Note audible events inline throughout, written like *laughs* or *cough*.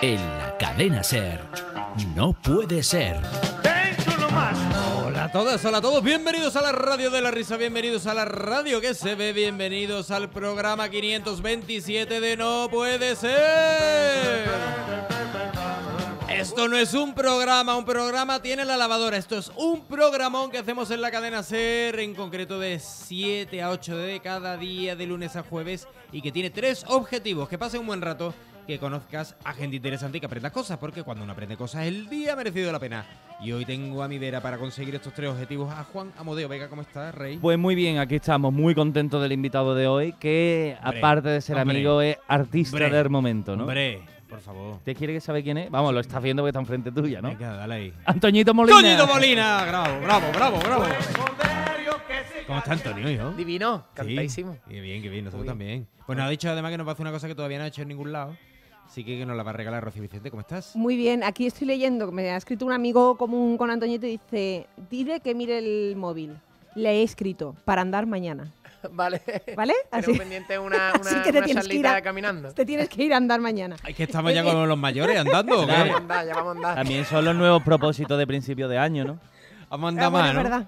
En la cadena Ser, no puede ser. Hola a todas, hola a todos, bienvenidos a la radio de la risa, bienvenidos a la radio que se ve, bienvenidos al programa 527 de No puede ser. Esto no es un programa, un programa tiene la lavadora. Esto es un programón que hacemos en la cadena SER, en concreto de 7 a 8 de cada día, de lunes a jueves, y que tiene tres objetivos: que pasen un buen rato, que conozcas a gente interesante y que aprendas cosas, porque cuando uno aprende cosas el día ha merecido la pena. Y hoy tengo a mi vera para conseguir estos tres objetivos a Juan Amodeo Vega. ¿Cómo estás, Rey? Pues muy bien, aquí estamos, muy contentos del invitado de hoy, que aparte de ser amigo es artista del momento, ¿no? Hombre, por favor. ¿Te quiere que sabe quién es? Vamos, lo estás viendo porque está enfrente tuya, ¿no? Venga, dale ahí. Antoñito Molina. ¡Antoñito Molina! Bravo, bravo, bravo, bravo. ¿Cómo está Antonio, hijo? Divino, cantadísimo. qué bien, qué bien, nosotros también. Pues nos ha dicho además que nos va a hacer una cosa que todavía no ha hecho en ningún lado Sí que nos la va a regalar Rocío Vicente, ¿cómo estás? Muy bien, aquí estoy leyendo, me ha escrito un amigo común con Antoñete y dice, dile que mire el móvil. Le he escrito, para andar mañana. *laughs* Vale. ¿Vale? Así. pendiente una, *laughs* te tienes que ir a, caminando. Te tienes que ir a andar mañana. Es que estamos ya con los mayores andando. vamos a andar. También son los nuevos propósitos de principio de año, ¿no? Amanda ah, bueno, Mano.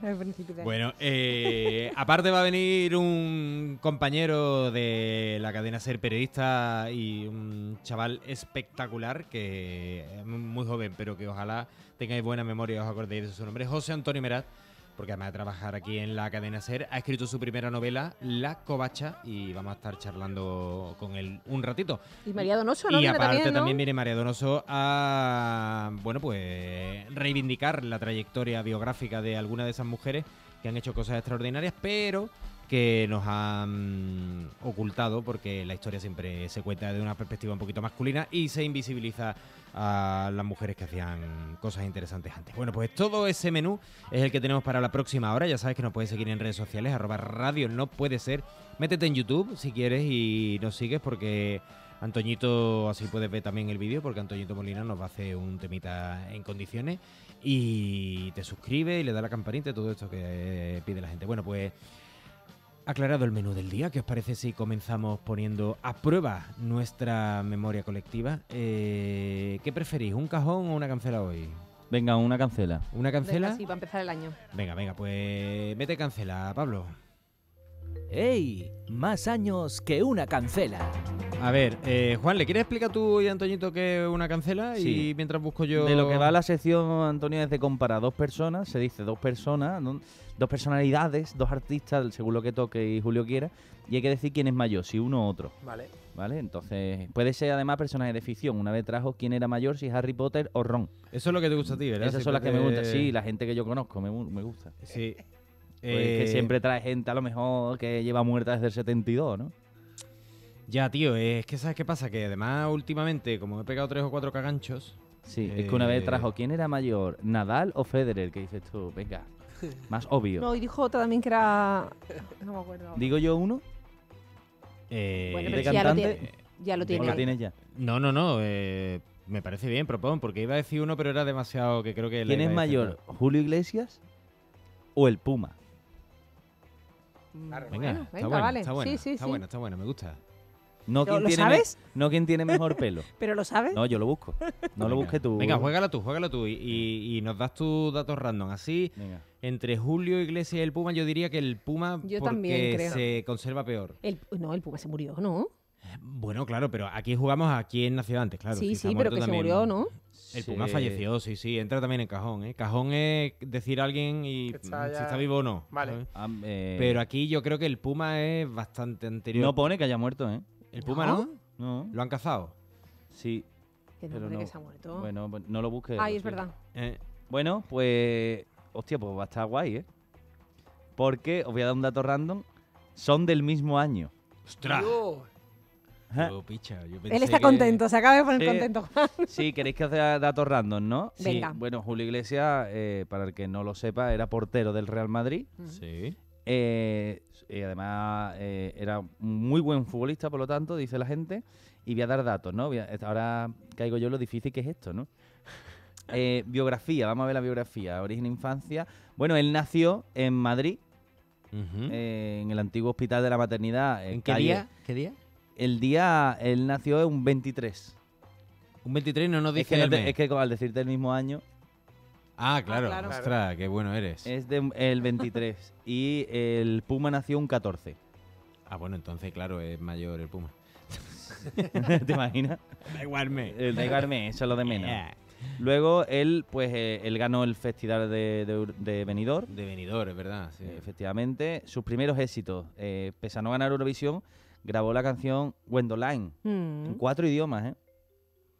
Bueno, eh, *laughs* aparte va a venir un compañero de la cadena Ser Periodista y un chaval espectacular que es eh, muy joven, pero que ojalá tengáis buena memoria y os acordéis de su nombre. José Antonio Merat porque además de trabajar aquí en la cadena SER, ha escrito su primera novela, La Covacha, y vamos a estar charlando con él un ratito. Y María Donoso, ¿no? Y aparte también, viene María Donoso a, bueno, pues reivindicar la trayectoria biográfica de alguna de esas mujeres que han hecho cosas extraordinarias, pero que nos han ocultado porque la historia siempre se cuenta de una perspectiva un poquito masculina y se invisibiliza a las mujeres que hacían cosas interesantes antes. Bueno, pues todo ese menú es el que tenemos para la próxima hora. Ya sabes que nos puedes seguir en redes sociales, arroba radio no puede ser. Métete en YouTube si quieres y nos sigues porque Antoñito, así puedes ver también el vídeo, porque Antoñito Molina nos va a hacer un temita en condiciones. Y te suscribes y le da la campanita todo esto que pide la gente. Bueno, pues Aclarado el menú del día, ¿qué os parece si comenzamos poniendo a prueba nuestra memoria colectiva? Eh, ¿Qué preferís, un cajón o una cancela hoy? Venga, una cancela. ¿Una cancela? Venga, sí, a empezar el año. Venga, venga, pues mete cancela, Pablo. ¡Ey! Más años que una cancela. A ver, eh, Juan, ¿le quieres explicar tú y Antoñito qué es una cancela? Y mientras busco yo... De lo que va la sección, Antonio, es de comparar dos personas, se dice dos personas, dos personalidades, dos artistas, según lo que toque y Julio quiera, y hay que decir quién es mayor, si uno o otro. Vale. ¿Vale? Entonces, puede ser además personaje de ficción. Una vez trajo quién era mayor, si Harry Potter o Ron. Eso es lo que te gusta a ti, ¿verdad? Esas son las que me gustan, sí, la gente que yo conozco me, me gusta. Sí. Pues que eh, siempre trae gente a lo mejor que lleva muerta desde el 72, ¿no? Ya, tío, es que ¿sabes qué pasa? Que además últimamente, como he pegado tres o cuatro caganchos... Sí, es que una vez eh, trajo, ¿quién era mayor? ¿Nadal o Federer? Que dices tú, venga, *laughs* más obvio. No, y dijo otra también que era... No me acuerdo. ¿Digo yo uno? Eh, bueno, pero si cantante... Ya lo tienes. Ya lo tienes ya. No, no, no, me parece bien, propón, porque iba a decir uno, pero era demasiado que creo que... ¿Quién es mayor, Julio Iglesias o el Puma? Mm, venga, está bueno vale. Está bueno está bueno está me gusta. No, ¿Lo, tiene sabes? no quien tiene mejor *laughs* pelo. ¿Pero lo sabes? No, yo lo busco. No lo busques tú. Venga, juégalo tú, juégalo tú. Y, y, nos das tus datos random. Así, entre Julio Iglesias y el Puma, yo diría que el Puma porque se conserva peor. no, el Puma se murió, ¿no? Bueno, claro, pero aquí jugamos a quién nació antes, claro. Sí, sí, pero que se murió, ¿no? El Puma falleció, sí, sí. Entra también en cajón, ¿eh? Cajón es decir a alguien y si está vivo o no. Vale. Ah, eh, pero aquí yo creo que el Puma es bastante anterior. No pone que haya muerto, ¿eh? ¿El Puma no? No. ¿Lo han cazado? Sí. Que no pero que se ha muerto. Bueno, pues, no lo busques. Ay, es verdad. Eh. Bueno, pues... Hostia, pues va a estar guay, ¿eh? Porque, os voy a dar un dato random, son del mismo año. ¡Ostras! Él está contento, se acaba de poner contento, Sí, queréis que os dé datos random, ¿no? Bueno, Julio Iglesias, eh, para el que no lo sepa, era portero del Real Madrid. Sí. Eh, y además eh, era muy buen futbolista, por lo tanto, dice la gente. Y voy a dar datos, ¿no? ahora caigo yo lo difícil que es esto, ¿no? *laughs* biografía, vamos a ver la biografía, origen infancia. Bueno, él nació en Madrid, en el antiguo hospital de la maternidad. ¿En qué día? ¿Qué día? el día, él nació un 23. Un 23 no nos dice. Es que, es que al decirte el mismo año. Ah, ah, claro. Ostras, qué bueno eres. Es de, el 23. y el Puma nació un 14. Ah, bueno, entonces, claro, es mayor el Puma. *laughs* ¿Te imaginas? Da El eh, Da igualme, eso es lo de menos. Luego él, pues, eh, él ganó el Festival de, de, de, Venidor, es verdad. Sí. efectivamente. Sus primeros éxitos. Eh, pese a no ganar Eurovisión, grabó la canción Wendoline en mm. cuatro idiomas, ¿eh?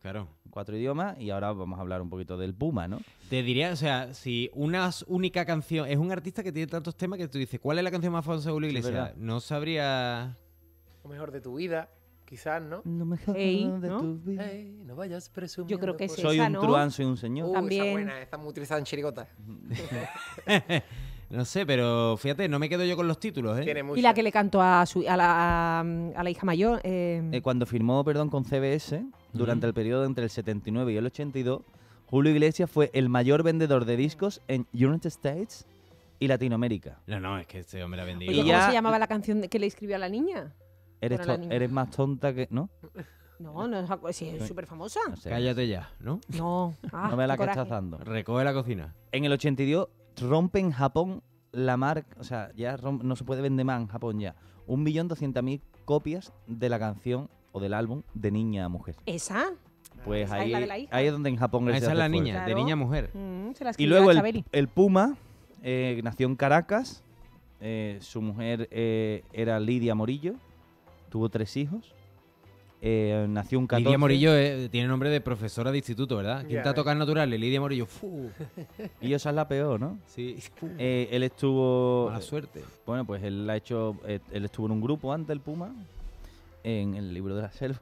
Claro. Cuatro idiomas y ahora vamos a hablar un poquito del Puma, ¿no? Te diría, o sea, si una única canción. Es un artista que tiene tantos temas que tú dices, ¿cuál es la canción más famosa de Julio Iglesia? no sabría. Lo mejor de tu vida, quizás, ¿no? Lo mejor de tu vida. no vayas presumiendo. Yo creo que es Soy un truán, soy un señor. Uh, También. Esa buena, está muy utilizada en *laughs* *laughs* No sé, pero fíjate, no me quedo yo con los títulos, ¿eh? y la que le cantó a, su, a, la, hija mayor. Eh, eh, cuando firmó, perdón, con CBS, durante el periodo entre el 79 y el 82, Julio Iglesias fue el mayor vendedor de discos en United States y Latinoamérica. No, no, es que este hombre la vendido. y ¿cómo se llamaba la canción que le escribió a la niña? Eres, eres más tonta que... ¿No? No, no es súper famosa. Cállate ya, ¿no? No. no me ah, la que estás dando. Recoge la cocina. En el 82 Rompe en Japón la marca, o sea, ya no se puede vender más en Japón ya. Un millón doscientas mil copias de la canción o del álbum de niña a mujer. ¿Esa? Pues ahí, es ahí es donde en Japón ah, Esa es la niña, de niña mujer. Mm, y luego el, el, Puma eh, nació en Caracas. Eh, su mujer eh, era Lidia Morillo. Tuvo tres hijos. Eh, nació un 14. Lidia Morillo eh, tiene nombre de profesora de instituto, ¿verdad? Quinta yeah, eh. tocar naturales, Lidia Morillo. *laughs* Y esa es la peor, ¿no? Sí. *laughs* él estuvo. Mala suerte. Bueno, pues él ha hecho. él estuvo en un grupo antes el Puma. En el libro de la selva.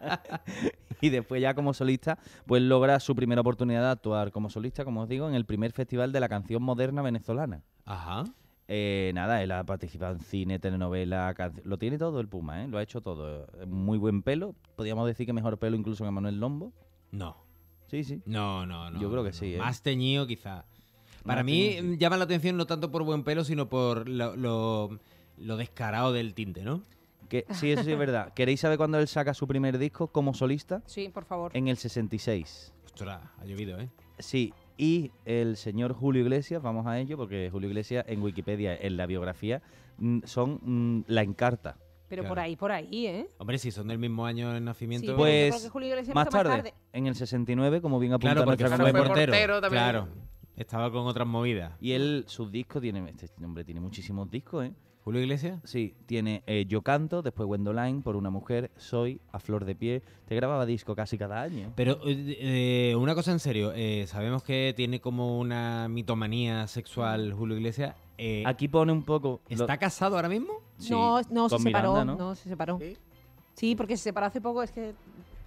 *laughs* y después, ya como solista, pues logra su primera oportunidad de actuar como solista, como os digo, en el primer festival de la canción moderna venezolana. Ajá. Eh, nada, él ha participado en cine, telenovela, canción. lo tiene todo el Puma, ¿eh? lo ha hecho todo. Muy buen pelo, podríamos decir que mejor pelo incluso que Manuel Lombo. No. Sí, sí. No, no, no. Yo creo que sí. ¿eh? Más teñido quizá. Para mí llama la atención no tanto por buen pelo, sino por lo, descarado del tinte, ¿no? Que, sí, eso sí es verdad. *laughs* ¿Queréis saber cuándo él saca su primer disco como solista? Sí, por favor. En el 66. Ostras, ha llovido, ¿eh? Sí, y el señor Julio Iglesias, vamos a ello, porque Julio Iglesias en Wikipedia, en la biografía, mm, son mm, la encarta. Pero por ahí, por ahí, ¿eh? Hombre, si son del mismo año de nacimiento. pues más, tarde, en el 69, como bien apunta claro, porque nuestra fue portero, Claro, estaba con otras movidas. Y él, sus discos, tiene, este hombre tiene muchísimos discos, ¿eh? ¿Julio Iglesias? Sí, tiene eh, Yo Canto, después Wendoline, Por una Mujer, Soy, A Flor de Pie. Te grababa disco casi cada año. Pero eh, eh, una cosa en serio, sabemos que tiene como una mitomanía sexual Julio Iglesias. Aquí pone un poco... ¿Está casado ahora mismo? no, no, se separó, ¿no? se separó. ¿Sí? porque se separó hace poco, es que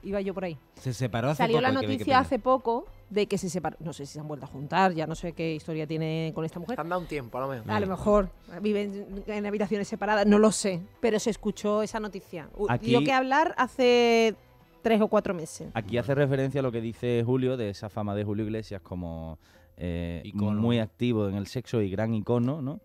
iba yo por ahí. Se separó hace poco. Salió la noticia hace poco de que se separaron. No sé si se han vuelto a juntar, ya no sé qué historia tiene con esta mujer. Han dado un tiempo, a lo mejor. A lo mejor viven en habitaciones separadas, no lo sé, pero se escuchó esa noticia. Aquí, que hablar hace tres o cuatro meses. Aquí hace referencia a lo que dice Julio de esa fama de Julio Iglesias como eh, muy activo en el sexo y gran icono, ¿no?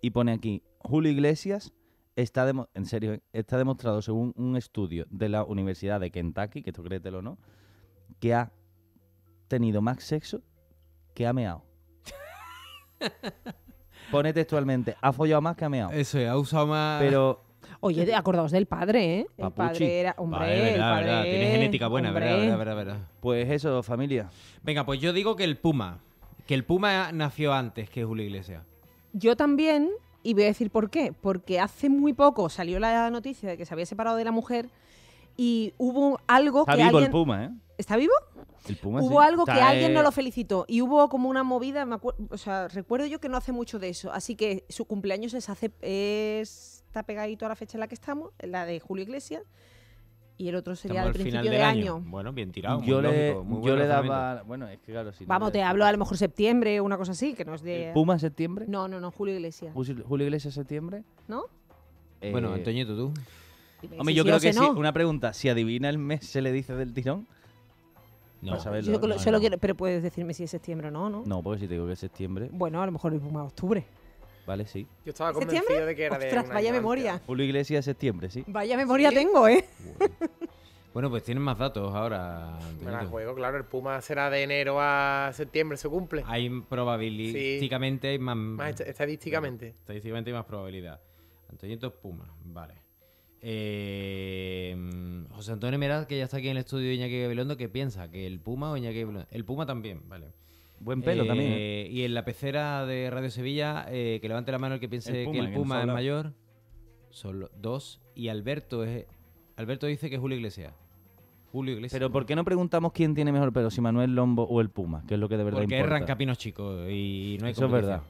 Y pone aquí, Julio Iglesias está, en serio, está demostrado según un estudio de la Universidad de Kentucky, que tú créetelo o no, que ha tenido más sexo que ha meado. Pone textualmente, ha follado más que ha meado. Eso ha usado más... Pero... Oye, acordaos del padre, ¿eh? El padre era... Hombre, verdad. Tiene genética buena, verdad, verdad, Pues eso, familia. Venga, pues yo digo que el Puma. Que el Puma nació antes que Julio Iglesias. Yo también, y voy a decir por qué. Porque hace muy poco salió la noticia de que se había separado de la mujer y hubo algo Está vivo el Puma, ¿eh? ¿Está vivo? hubo algo que alguien no lo felicitó y hubo como una movida, o sea, recuerdo yo que no hace mucho de eso, así que su cumpleaños hace, está pegadito a la fecha en la que estamos, la de Julio Iglesias y el otro sería el principio de año. Bueno, bien tirado. Yo, le, daba. Bueno, es que claro, si Vamos, te hablo a lo mejor septiembre, una cosa así, que no ¿Puma septiembre? No, no, no, Julio Iglesias. ¿Julio Iglesias septiembre? ¿No? Eh, bueno, Antoñito, tú. Hombre, yo creo que sí. Una pregunta: si adivina el mes, se le dice del tirón. No. Saberlo, pero puedes decirme si es septiembre o no, ¿no? No, porque si te digo que es septiembre. Bueno, a lo mejor es octubre. Vale, sí. Yo estaba convencido de que era de. vaya memoria. Julio septiembre, sí. Vaya memoria tengo, ¿eh? Bueno. pues tienen más datos ahora. bueno juego, claro. El Puma será de enero a septiembre, se cumple. Hay probabilísticamente, más. estadísticamente. Estadísticamente hay más probabilidad. antoñito Puma, vale. Em, José Antonio Meraz, que ya está aquí en el estudio de Iñaki Gabilondo, ¿qué piensa? ¿Que el Puma o Iñaki Gabilondo? El Puma también, vale. Buen pelo también. ¿eh? Eh, y en la pecera de Radio Sevilla, eh, que levante la mano el que piense que el Puma es mayor. son dos. Y Alberto Alberto dice que es Julio Iglesias. Julio Pero ¿por qué no preguntamos quién tiene mejor pelo, si Manuel Lombo o el Puma? Que es lo que de verdad Porque importa. es Rancapino chico y no Eso es verdad,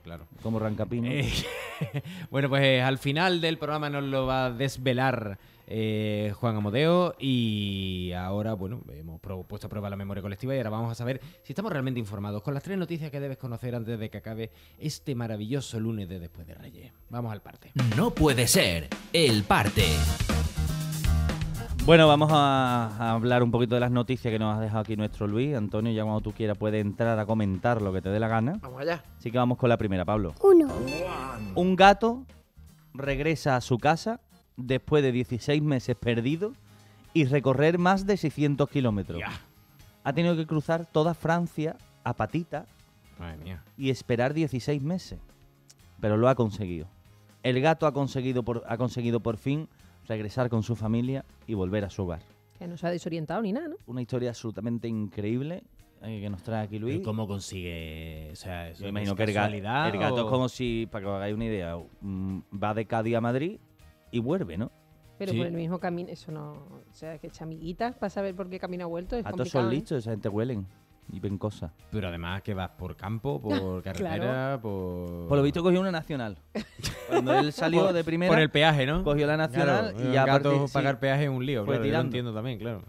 Como Rancapino. Eh, *laughs* bueno, pues eh, al final del programa nos lo va a desvelar eh, Juan Amodeo y ahora, bueno, hemos puesto a prueba la memoria colectiva y ahora vamos a saber si estamos realmente informados con las tres noticias que debes conocer antes de que acabe este maravilloso lunes de Después de Reyes. Vamos al parte. No puede ser el parte. Bueno, vamos a, hablar un poquito de las noticias que nos ha dejado aquí nuestro Luis. Antonio, ya cuando tú quieras puedes entrar a comentar lo que te dé la gana. Vamos allá. Así que vamos con la primera, Pablo. Uno. Un gato regresa a su casa después de 16 meses perdido y recorrer más de 600 kilómetros. Ha tenido que cruzar toda Francia a patita mía. y esperar 16 meses. Pero lo ha conseguido. El gato ha conseguido ha conseguido por fin regresar con su familia y volver a su hogar. Que no se ha desorientado ni nada, ¿no? Una historia absolutamente increíble eh, que nos trae aquí Luis. ¿Y ¿Cómo consigue? O sea, eso imagino que el, el gato es como si, para que os hagáis una idea, mm, va de Cádiz a Madrid y vuelve, ¿no? Pero por el mismo camino, eso no. O sea, que chamiguitas para saber por qué camino ha vuelto. a todos son ¿eh? listos, esa gente huelen y ven cosas. Pero además que vas por campo, *laughs* por carretera, por... Por lo visto cogió una nacional. Cuando él *laughs* salió de primera... Por el peaje, ¿no? Cogió la nacional y ya... Aparte, pagar peaje es un lío, lo entiendo también, claro.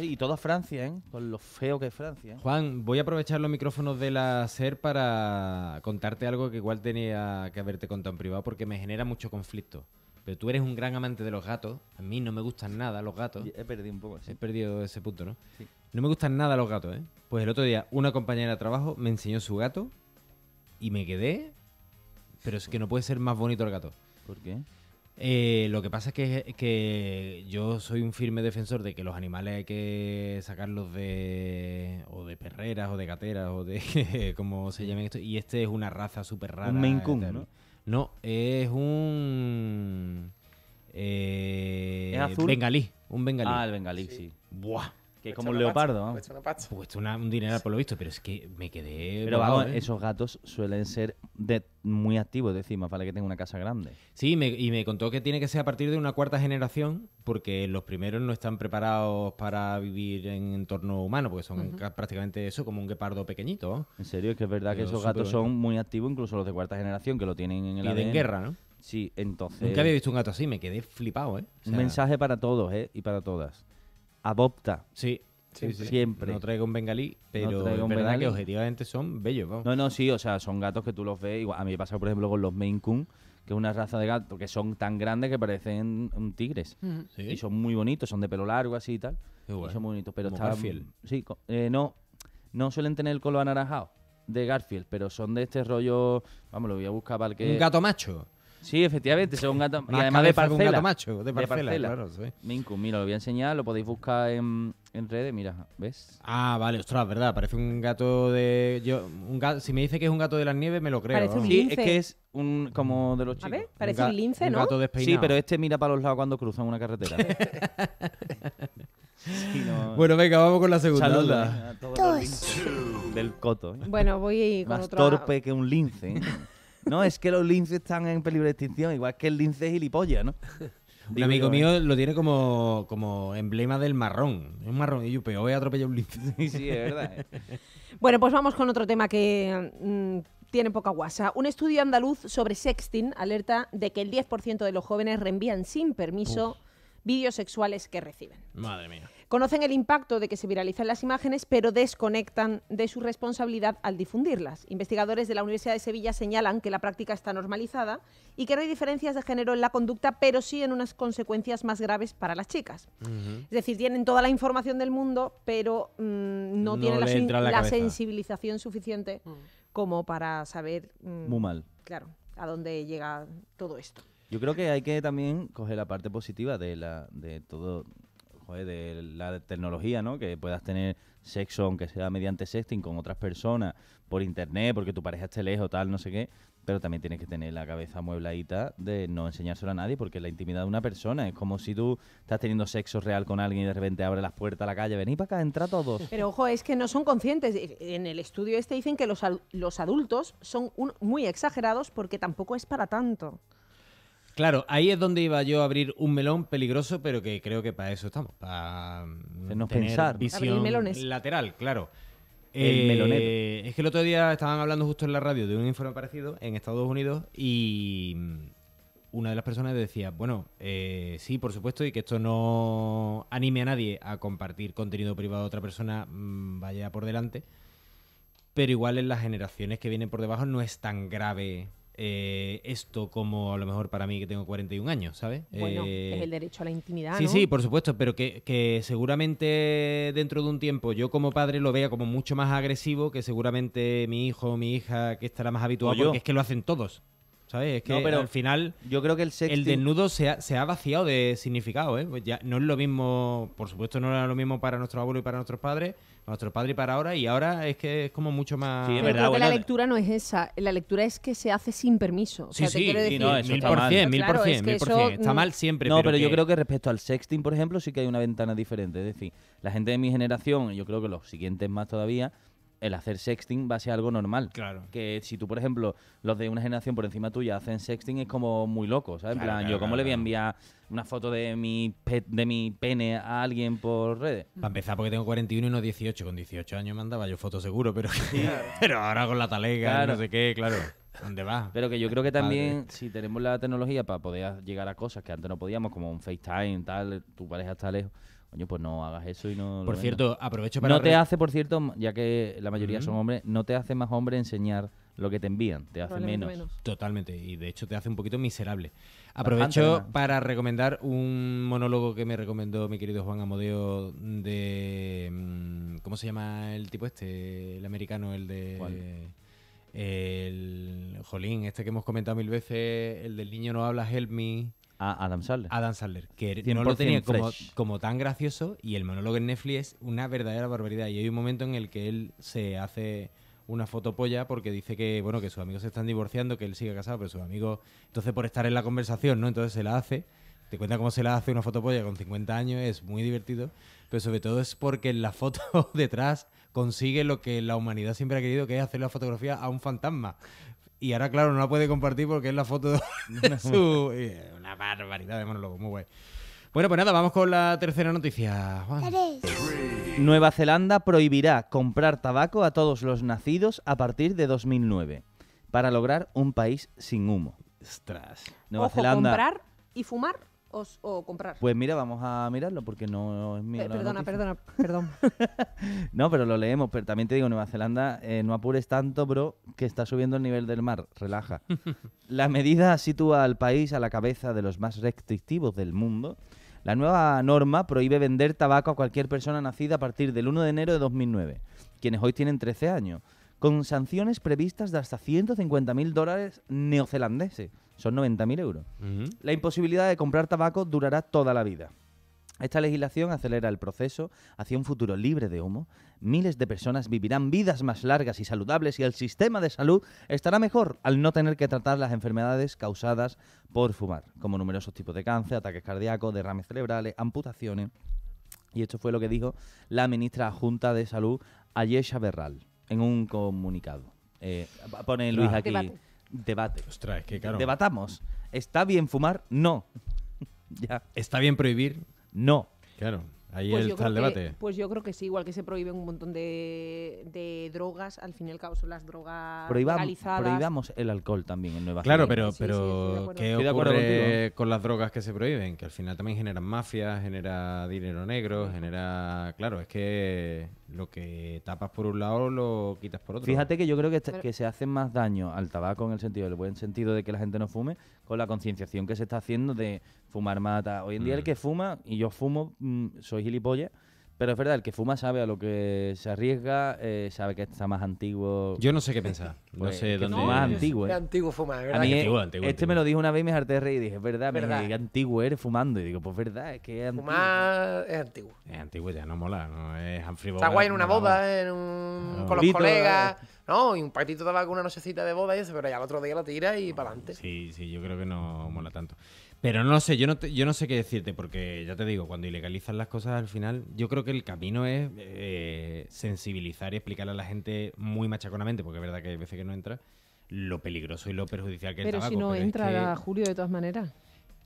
Y toda Francia, ¿eh? Con lo feo que es Francia. ¿eh? Juan, voy a aprovechar los micrófonos de la SER para contarte algo que igual tenía que haberte contado en privado porque me genera mucho conflicto pero tú eres un gran amante de los gatos. A mí no me gustan nada los gatos. He perdido un poco. Sí. He perdido ese punto, ¿no? Sí. No me gustan nada los gatos, ¿eh? Pues el otro día una compañera de trabajo me enseñó su gato y me quedé. Pero es que no puede ser más bonito el gato. ¿Por qué? Eh, lo que pasa es que, yo soy un firme defensor de que los animales hay que sacarlos de. o de perreras, o de gateras, o de. *laughs* como se llamen esto. Y este es una raza súper rara. Un Maine ¿no? es un. Eh, bengalí. Un bengalí. Ah, el bengalí, sí. Buah. Que como un leopardo. Cuesta una un dinero por lo visto, pero es que me quedé. Pero vamos, ¿eh? esos gatos suelen ser muy activos, es decir, más vale que tenga una casa grande. Sí, y me contó que tiene que ser a partir de una cuarta generación, porque los primeros no están preparados para vivir en entorno humano, porque son prácticamente eso, como un guepardo pequeñito. En serio, es que es verdad que esos gatos son muy activos, incluso los de cuarta generación, que lo tienen en el Y de en guerra, ¿no? Sí, entonces. Nunca había visto un gato así, me quedé flipado, ¿eh? un mensaje para todos, ¿eh? Y para todas adopta. Sí. Sí, Siempre. No traigo un bengalí, pero verdad que objetivamente son bellos. No, no, sí, o sea, son gatos que tú los ves. Igual. A mí me pasa, por ejemplo, con los Maine Coon, que es una raza de gatos que son tan grandes que parecen un tigres. Mm. Y son muy bonitos, son de pelo largo, así y tal. son muy bonitos, pero Garfield. Sí, eh, no, no suelen tener el color anaranjado de Garfield, pero son de este rollo. Vamos, lo voy a buscar para el que. Un gato macho. Sí, efectivamente, son gato, además Un gato macho, de parcela, claro, sí. Minku, mira, lo voy a enseñar, lo podéis buscar en, en redes, mira, ¿ves? Ah, vale, ostras, verdad, parece un gato de... Yo, un gato, si me dice que es un gato de las nieves, me lo creo. Parece un lince. Sí, es que es un, como de los chicos. A ver, parece un, lince, ¿no? Un gato despeinado. Sí, pero este mira para los lados cuando cruzan una carretera. *laughs* Bueno, venga, vamos con la segunda. Saluda. Dos. Del coto. ¿eh? Bueno, voy con Más torpe que un lince. ¿eh? No, es que los linces están en peligro de extinción, igual que el lince gilipollas, ¿no? Un amigo ¿eh? mío lo tiene como, como emblema del marrón. Es un marrón y yo peor a atropellar un lince. Sí, es verdad. ¿eh? *laughs* bueno, pues vamos con otro tema que mm, tiene poca guasa. Un estudio andaluz sobre sexting alerta de que el 10% de los jóvenes reenvían sin permiso vídeos sexuales que reciben. Madre mía. Conocen el impacto de que se viralizan las imágenes, pero desconectan de su responsabilidad al difundirlas. Investigadores de la Universidad de Sevilla señalan que la práctica está normalizada y que no hay diferencias de género en la conducta, pero sí en unas consecuencias más graves para las chicas. Es decir, tienen toda la información del mundo, pero mm, no, tienen la, sensibilización suficiente mm. como para saber... Mm, Muy mal. Claro, a dónde llega todo esto. Yo creo que hay que también coger la parte positiva de, la, de todo de la tecnología, ¿no? Que puedas tener sexo, aunque sea mediante sexting, con otras personas, por internet, porque tu pareja esté lejos, tal, no sé qué. Pero también tienes que tener la cabeza muebladita de no enseñárselo a nadie, porque la intimidad de una persona. Es como si tú estás teniendo sexo real con alguien y de repente abre las puertas a la calle, vení para acá, entra todos. Pero ojo, es que no son conscientes. E, en el estudio este dicen que los, los adultos son muy exagerados porque tampoco es para tanto. Claro, ahí es donde iba yo a abrir un melón peligroso, pero que creo que para eso estamos, para pensar. visión lateral, claro. El eh, es que el otro día estaban hablando justo en la radio de un informe parecido en Estados Unidos y una de las personas decía, bueno, eh, sí, por supuesto, y que esto no anime a nadie a compartir contenido privado de otra persona, mm, vaya por delante, pero igual en las generaciones que vienen por debajo no es tan grave eh, esto como a lo mejor para mí que tengo 41 años, ¿sabes? Bueno, es eh, el derecho a la intimidad. Sí, sí, por supuesto, pero que, que, seguramente dentro de un tiempo yo como padre lo vea como mucho más agresivo que seguramente mi hijo o mi hija que estará más habituado, porque es que lo hacen todos. ¿Sabes? Es que pero al final. Yo creo que el desnudo se ha, se ha, vaciado de significado, ¿eh? Pues ya no es lo mismo. Por supuesto, no era lo mismo para nuestro abuelo y para nuestros padres nuestro padre para ahora y ahora es que es como mucho más... creo que la lectura no es esa, la lectura es que se hace sin permiso. sí, sí, mil por cien, mil por cien, Está mal siempre. No, pero, yo creo que respecto al sexting, por ejemplo, sí que hay una ventana diferente. Es decir, la gente de mi generación, yo creo que los siguientes más todavía, el hacer sexting va a ser algo normal. Claro. Que si tú, por ejemplo, los de una generación por encima tuya hacen sexting es como muy loco, ¿sabes? En plan, yo cómo le voy a enviar una foto de mi de mi pene a alguien por redes. Para empezar, porque tengo 41 y no 18. Con 18 años mandaba yo fotos seguro, pero, *laughs* pero ahora con la talega, no sé qué, claro. ¿Dónde va? Pero que yo creo que también, si tenemos la tecnología para poder llegar a cosas que antes no podíamos, como un FaceTime, tal, tu pareja está lejos yo pues no hagas eso y no. Por cierto, aprovecho para. No te hace, por cierto, ya que la mayoría son hombres, no te hace más hombre enseñar lo que te envían, te hace menos. Totalmente, y de hecho te hace un poquito miserable. Aprovecho para recomendar un monólogo que me recomendó mi querido Juan Amodeo de... Mm, ¿Cómo se llama el tipo este? El americano, el de... El... Jolín, este que hemos comentado mil veces, el del niño no habla, help me. Adam Sandler. Adam Sandler, que no lo tenía como, tan gracioso y el monólogo en Netflix es una verdadera barbaridad. Y hay un momento en el que él se hace una foto polla porque dice que, bueno, que sus amigos se están divorciando, que él sigue casado, pero sus amigos, entonces por estar en la conversación, ¿no? Entonces se la hace. Te cuenta cómo se la hace una polla con 50 años, es muy divertido, pero sobre todo es porque en la foto *laughs* detrás consigue lo que la humanidad siempre ha querido, que es hacer la fotografía a un fantasma. Y ahora, claro, no la puede compartir porque es la foto de *laughs* su... Una barbaridad de monólogo, muy guay. Bueno, pues nada, vamos con la tercera noticia. Nueva Zelanda prohibirá comprar tabaco a todos los nacidos a partir de 2009 para lograr un país sin humo. Ostras. Nueva Zelanda. comprar y fumar o, comprar. Pues mira, vamos a mirarlo porque no es mío. perdona, perdona, *laughs* perdón. no, pero lo leemos. Pero también te digo, Nueva Zelanda, eh, no apures tanto, bro, que está subiendo el nivel del mar. Relaja. *laughs* la medida sitúa al país a la cabeza de los más restrictivos del mundo. La nueva norma prohíbe vender tabaco a cualquier persona nacida a partir del 1 de enero de 2009, quienes hoy tienen 13 años, con sanciones previstas de hasta mil dólares neozelandeses. Son 90.000 euros. La imposibilidad de comprar tabaco durará toda la vida. Esta legislación acelera el proceso hacia un futuro libre de humo. Miles de personas vivirán vidas más largas y saludables y el sistema de salud estará mejor al no tener que tratar las enfermedades causadas por fumar, como numerosos tipos de cáncer, ataques cardíacos, derrames cerebrales, amputaciones. Y esto fue lo que dijo la ministra adjunta de Salud, Ayesha Berral, en un comunicado. Eh, pone Luis ah. aquí debate. Ostras, que claro. Debatamos. ¿Está bien fumar? No. *laughs* ya. ¿Está bien prohibir? No. Claro. Ahí pues está el debate. pues yo creo que sí, igual que se prohíben un montón de, drogas, al fin y al cabo son las drogas Prohibam, legalizadas. Prohibamos el alcohol también en Nueva Claro, pero, pero ¿qué ocurre con las drogas que se prohíben? Que al final también generan mafias, genera dinero negro, genera... Claro, es que lo que tapas por un lado lo quitas por otro. Fíjate que yo creo que, este, que se hace más daño al tabaco en el sentido, el buen sentido de que la gente no fume, con la concienciación que se está haciendo de fumar mata. Hoy en día el mm. que fuma, y yo fumo, mm, soy gilipollas, pero es verdad, el que fuma sabe a lo que se arriesga, eh, sabe que está más antiguo. Yo no sé qué pensar. no pues, sé dónde. No, más antiguo. Es eh. antiguo fumar, ¿verdad? A mí, este me lo dijo una vez y me de y dije, es verdad, ¿verdad? me dije, antiguo eres fumando. Y digo, pues verdad, es que es antiguo. Fumar es antiguo. Es antiguo ya, no mola. No es Está guay en una boda, en un, con los colegas. Eh. No, y un patito de una cita de boda y eso, pero ya el otro día la tira y para adelante. Sí, sí, yo creo que no mola tanto. Pero no sé, yo no, yo no sé qué decirte, porque ya te digo, cuando ilegalizan las cosas al final, yo creo que el camino es eh, sensibilizar y explicar a la gente muy machaconamente, porque es verdad que hay veces que no entra, lo peligroso y lo perjudicial que es pero si no entra, a Julio, de todas maneras.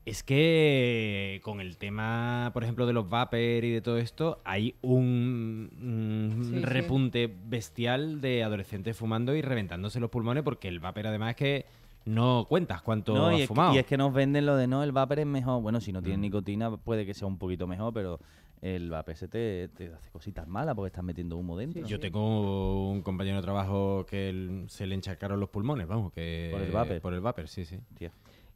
Es que con el tema, por ejemplo, de los vapers y de todo esto, hay un, repunte bestial de adolescentes fumando y reventándose los pulmones porque el vaper además es que no cuentas cuánto no, y fumado. que, y es que nos venden lo de no, el vapor es mejor. Bueno, si no tiene mm. nicotina puede que sea un poquito mejor, pero el vapor se te, hace cositas malas porque estás metiendo humo dentro. yo tengo un compañero de trabajo que se le encharcaron los pulmones, vamos, que... Por el vapor. Por el sí, sí.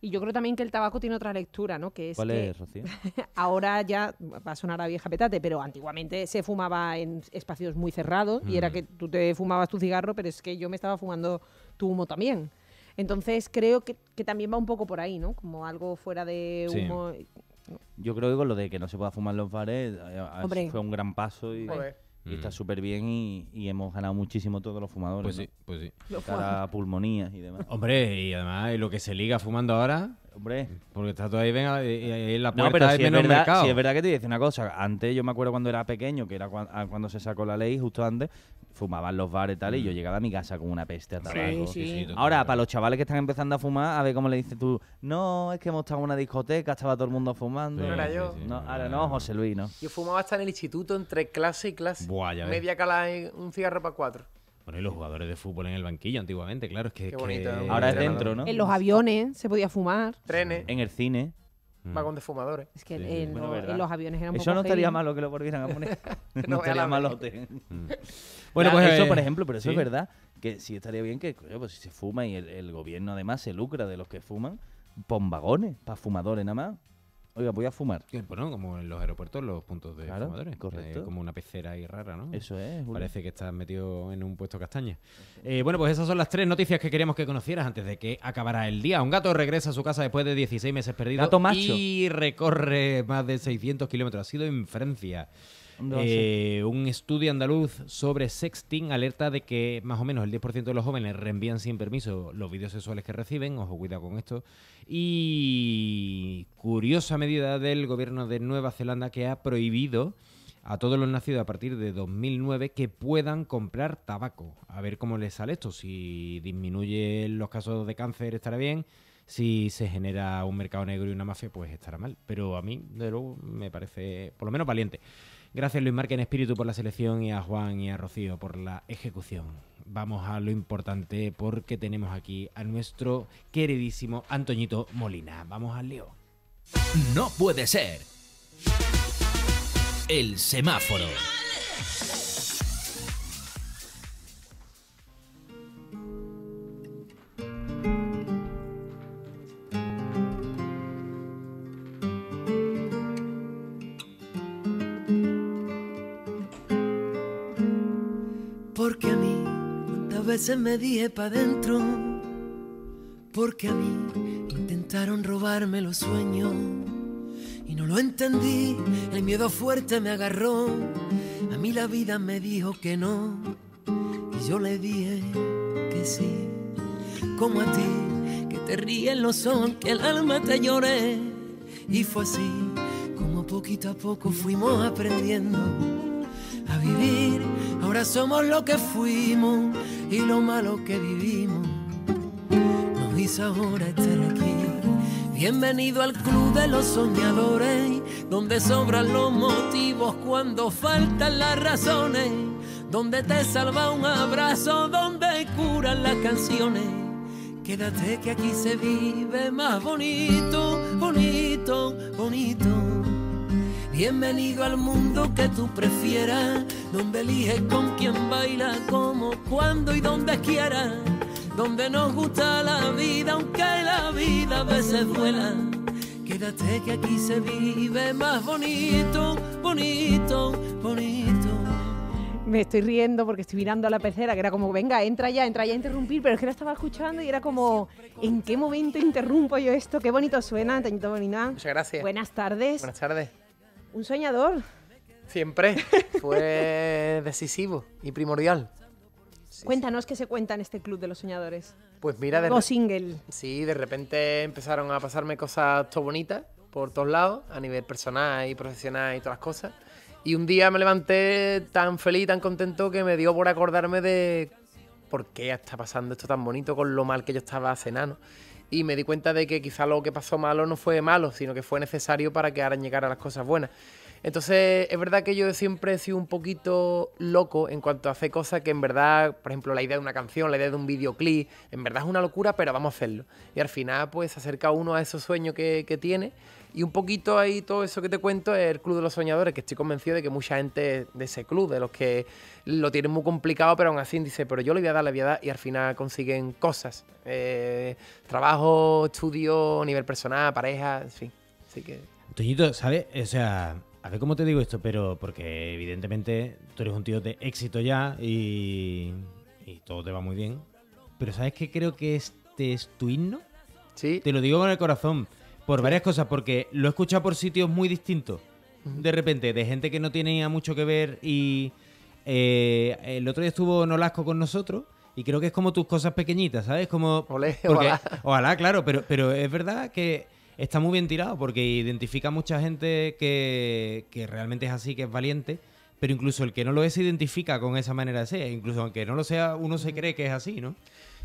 Y yo creo también que el tabaco tiene otra lectura, ¿no? Que es ¿Cuál es, *laughs* ahora ya va a sonar a vieja petate, pero antiguamente se fumaba en espacios muy cerrados y era mm. que tú te fumabas tu cigarro, pero es que yo me estaba fumando tu humo también. Entonces creo que, también va un poco por ahí, ¿no? Como algo fuera de humo. Yo creo que con lo de que no se pueda fumar los bares eh, eh, fue un gran paso y, está mm. súper bien y, hemos ganado muchísimo todos los fumadores. Pues sí, pues sí. Para pulmonías y demás. Hombre, y además lo que se liga fumando ahora porque está todo ahí, venga, y, la puerta no, pero si es, verdad, mercado. si es verdad que te dice una cosa. Antes, yo me acuerdo cuando era pequeño, que era ah, cuando, se sacó la ley, justo antes, fumaban los bares y tal, y yo mm. llegaba a mi casa con una peste Ahora, para los chavales que están empezando a fumar, a ver cómo le dices tú, no, es que hemos estado en una discoteca, estaba todo el mundo fumando. no era yo. No, ahora no, José Luis, ¿no? Yo fumaba hasta en el instituto, entre clase y clase. Buah, ya Media cala, un cigarro para cuatro. Bueno, y los jugadores de fútbol en el banquillo antiguamente, claro, es que, bonito, Ahora es dentro, ¿no? En los aviones se podía fumar. Trenes, En el cine. Mm. vagón de fumadores. Es que en, los, aviones era un Eso no estaría malo que lo volvieran a poner. *laughs* No, estaría malo. Mm. Bueno, pues, pues eso, eh, por ejemplo, pero eso es verdad, que sí estaría bien que, pues si se fuma y el, el gobierno además se lucra de los que fuman, pon vagones para fumadores nada más. Oiga, voy a fumar. bueno, como en los aeropuertos, los puntos de fumadores. como una pecera ahí rara, ¿no? Eso es. Parece que estás metido en un puesto castaña. Eh, bueno, pues esas son las tres noticias que queríamos que conocieras antes de que acabara el día. Un gato regresa a su casa después de 16 meses perdido. Gato macho. Y recorre más de 600 kilómetros. Ha sido en Francia. Eh, un estudio andaluz sobre sexting alerta de que más o menos el 10% de los jóvenes reenvían sin permiso los vídeos sexuales que reciben, ojo cuidado con esto, y curiosa medida del gobierno de Nueva Zelanda que ha prohibido a todos los nacidos a partir de 2009 que puedan comprar tabaco. A ver cómo les sale esto, si disminuye los casos de cáncer estará bien, si se genera un mercado negro y una mafia, pues estará mal. Pero a mí, de luego, me parece por lo menos valiente. Gracias Luis Márquez en espíritu por la selección y a Juan y a Rocío por la ejecución. Vamos a lo importante porque tenemos aquí a nuestro queridísimo Antoñito Molina. Vamos al lío. No puede ser. El semáforo. se me dije pa' dentro, porque a mí intentaron robarme los sueños y no lo entendí, el miedo fuerte me agarró, a mí la vida me dijo que no y yo le dije que sí, como a ti, que te ríen los ojos, que el alma te lloré y fue así como poquito a poco fuimos aprendiendo a vivir. Ahora somos lo que fuimos y lo malo que vivimos nos hizo ahora estar aquí. Bienvenido al club de los soñadores, donde sobran los motivos cuando faltan las razones, donde te salva un abrazo, donde curan las canciones. Quédate que aquí se vive más bonito, bonito, bonito. Bienvenido al mundo que tú prefieras, donde eliges con quién baila, cómo, cuándo y donde quieras, donde nos gusta la vida, aunque la vida a veces duela. Quédate que aquí se vive más bonito, bonito, bonito. Me estoy riendo porque estoy mirando a la pecera, que era como, venga, entra ya, entra ya a interrumpir, pero es que la estaba escuchando y era como, ¿en qué momento interrumpo yo esto? Qué bonito suena, teñito Bonina. Muchas gracias. Buenas tardes. Buenas tardes. Un soñador. Siempre. Fue decisivo y primordial. Cuéntanos qué se cuenta en este club de los soñadores. Pues mira, de single. Sí, de repente empezaron a pasarme cosas bonitas por todos lados, a nivel personal y profesional y todas las cosas. Y un día me levanté tan feliz, tan contento que me dio por acordarme de por qué está pasando esto tan bonito con lo mal que yo estaba cenando y me di cuenta de que quizá lo que pasó malo no fue malo, sino que fue necesario para que ahora a las cosas buenas. Entonces, es verdad que yo siempre he sido un poquito loco en cuanto a hacer cosas que en verdad, por ejemplo, la idea de una canción, la idea de un videoclip, en verdad es una locura, pero vamos a hacerlo. Y al final, pues, acerca uno a esos sueños que tiene y un poquito ahí todo eso que te cuento es el Club de los Soñadores, que estoy convencido de que mucha gente de ese club, de los que lo tienen muy complicado, pero aún así dice, pero yo le voy a dar, le voy y al final consiguen cosas. Eh, trabajo, estudio, nivel personal, pareja, en fin. Así que... Toñito, ¿sabes? O sea, a ver cómo te digo esto, pero porque evidentemente tú eres un tío de éxito ya y, y todo te va muy bien. Pero ¿sabes qué creo que este es tu himno? Sí. Te lo digo con el corazón. Por varias cosas, porque lo escucha por sitios muy distintos. De repente, de gente que no tenía mucho que ver y eh, el otro día estuvo Nolasco con nosotros y creo que es como tus cosas pequeñitas, ¿sabes? Como, ojalá. claro, pero, pero es verdad que está muy bien tirado porque identifica a mucha gente que, que realmente es así, que es valiente pero incluso el que no lo es se identifica con esa manera de ser, incluso aunque no lo sea, uno se cree que es así, ¿no?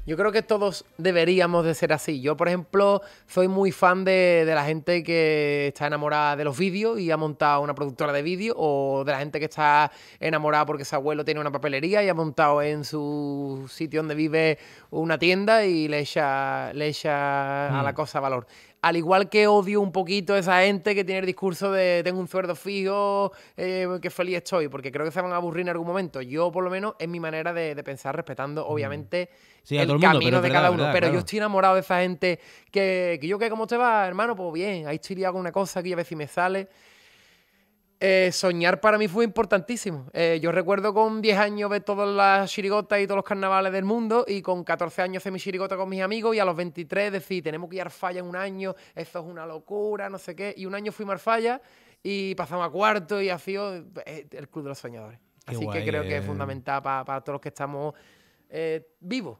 Yo creo que todos deberíamos de ser así. Yo, por ejemplo, soy muy fan de, la gente que está enamorada de los vídeos y ha montado una productora de vídeo, o de la gente que está enamorada porque su abuelo tiene una papelería y ha montado en su sitio donde vive una tienda y le echa, le echa a la mm. cosa valor. Al igual que odio un poquito a esa gente que tiene el discurso de tengo un suerdo fijo, eh, que feliz estoy, porque creo que se van a aburrir en algún momento. Yo, por lo menos, es mi manera de, pensar, respetando, mm. obviamente, el, camino de cada uno. pero yo estoy enamorado de esa gente que, que yo, que ¿cómo te va, hermano? Pues bien, ahí estoy liado con una cosa que a ver si me sale. Eh, soñar para mí fue importantísimo. Eh, yo recuerdo con 10 años ver todas las chirigotas y todos los carnavales del mundo y con 14 años hacer mi chirigota con mis amigos y a los 23 decir, tenemos que ir a Arfalla un año, esto es una locura, no sé qué. Y un año fuimos a Arfalla y pasamos a cuarto y ha sido eh, el Club de los Soñadores. Así que creo que es fundamental para todos los que estamos vivos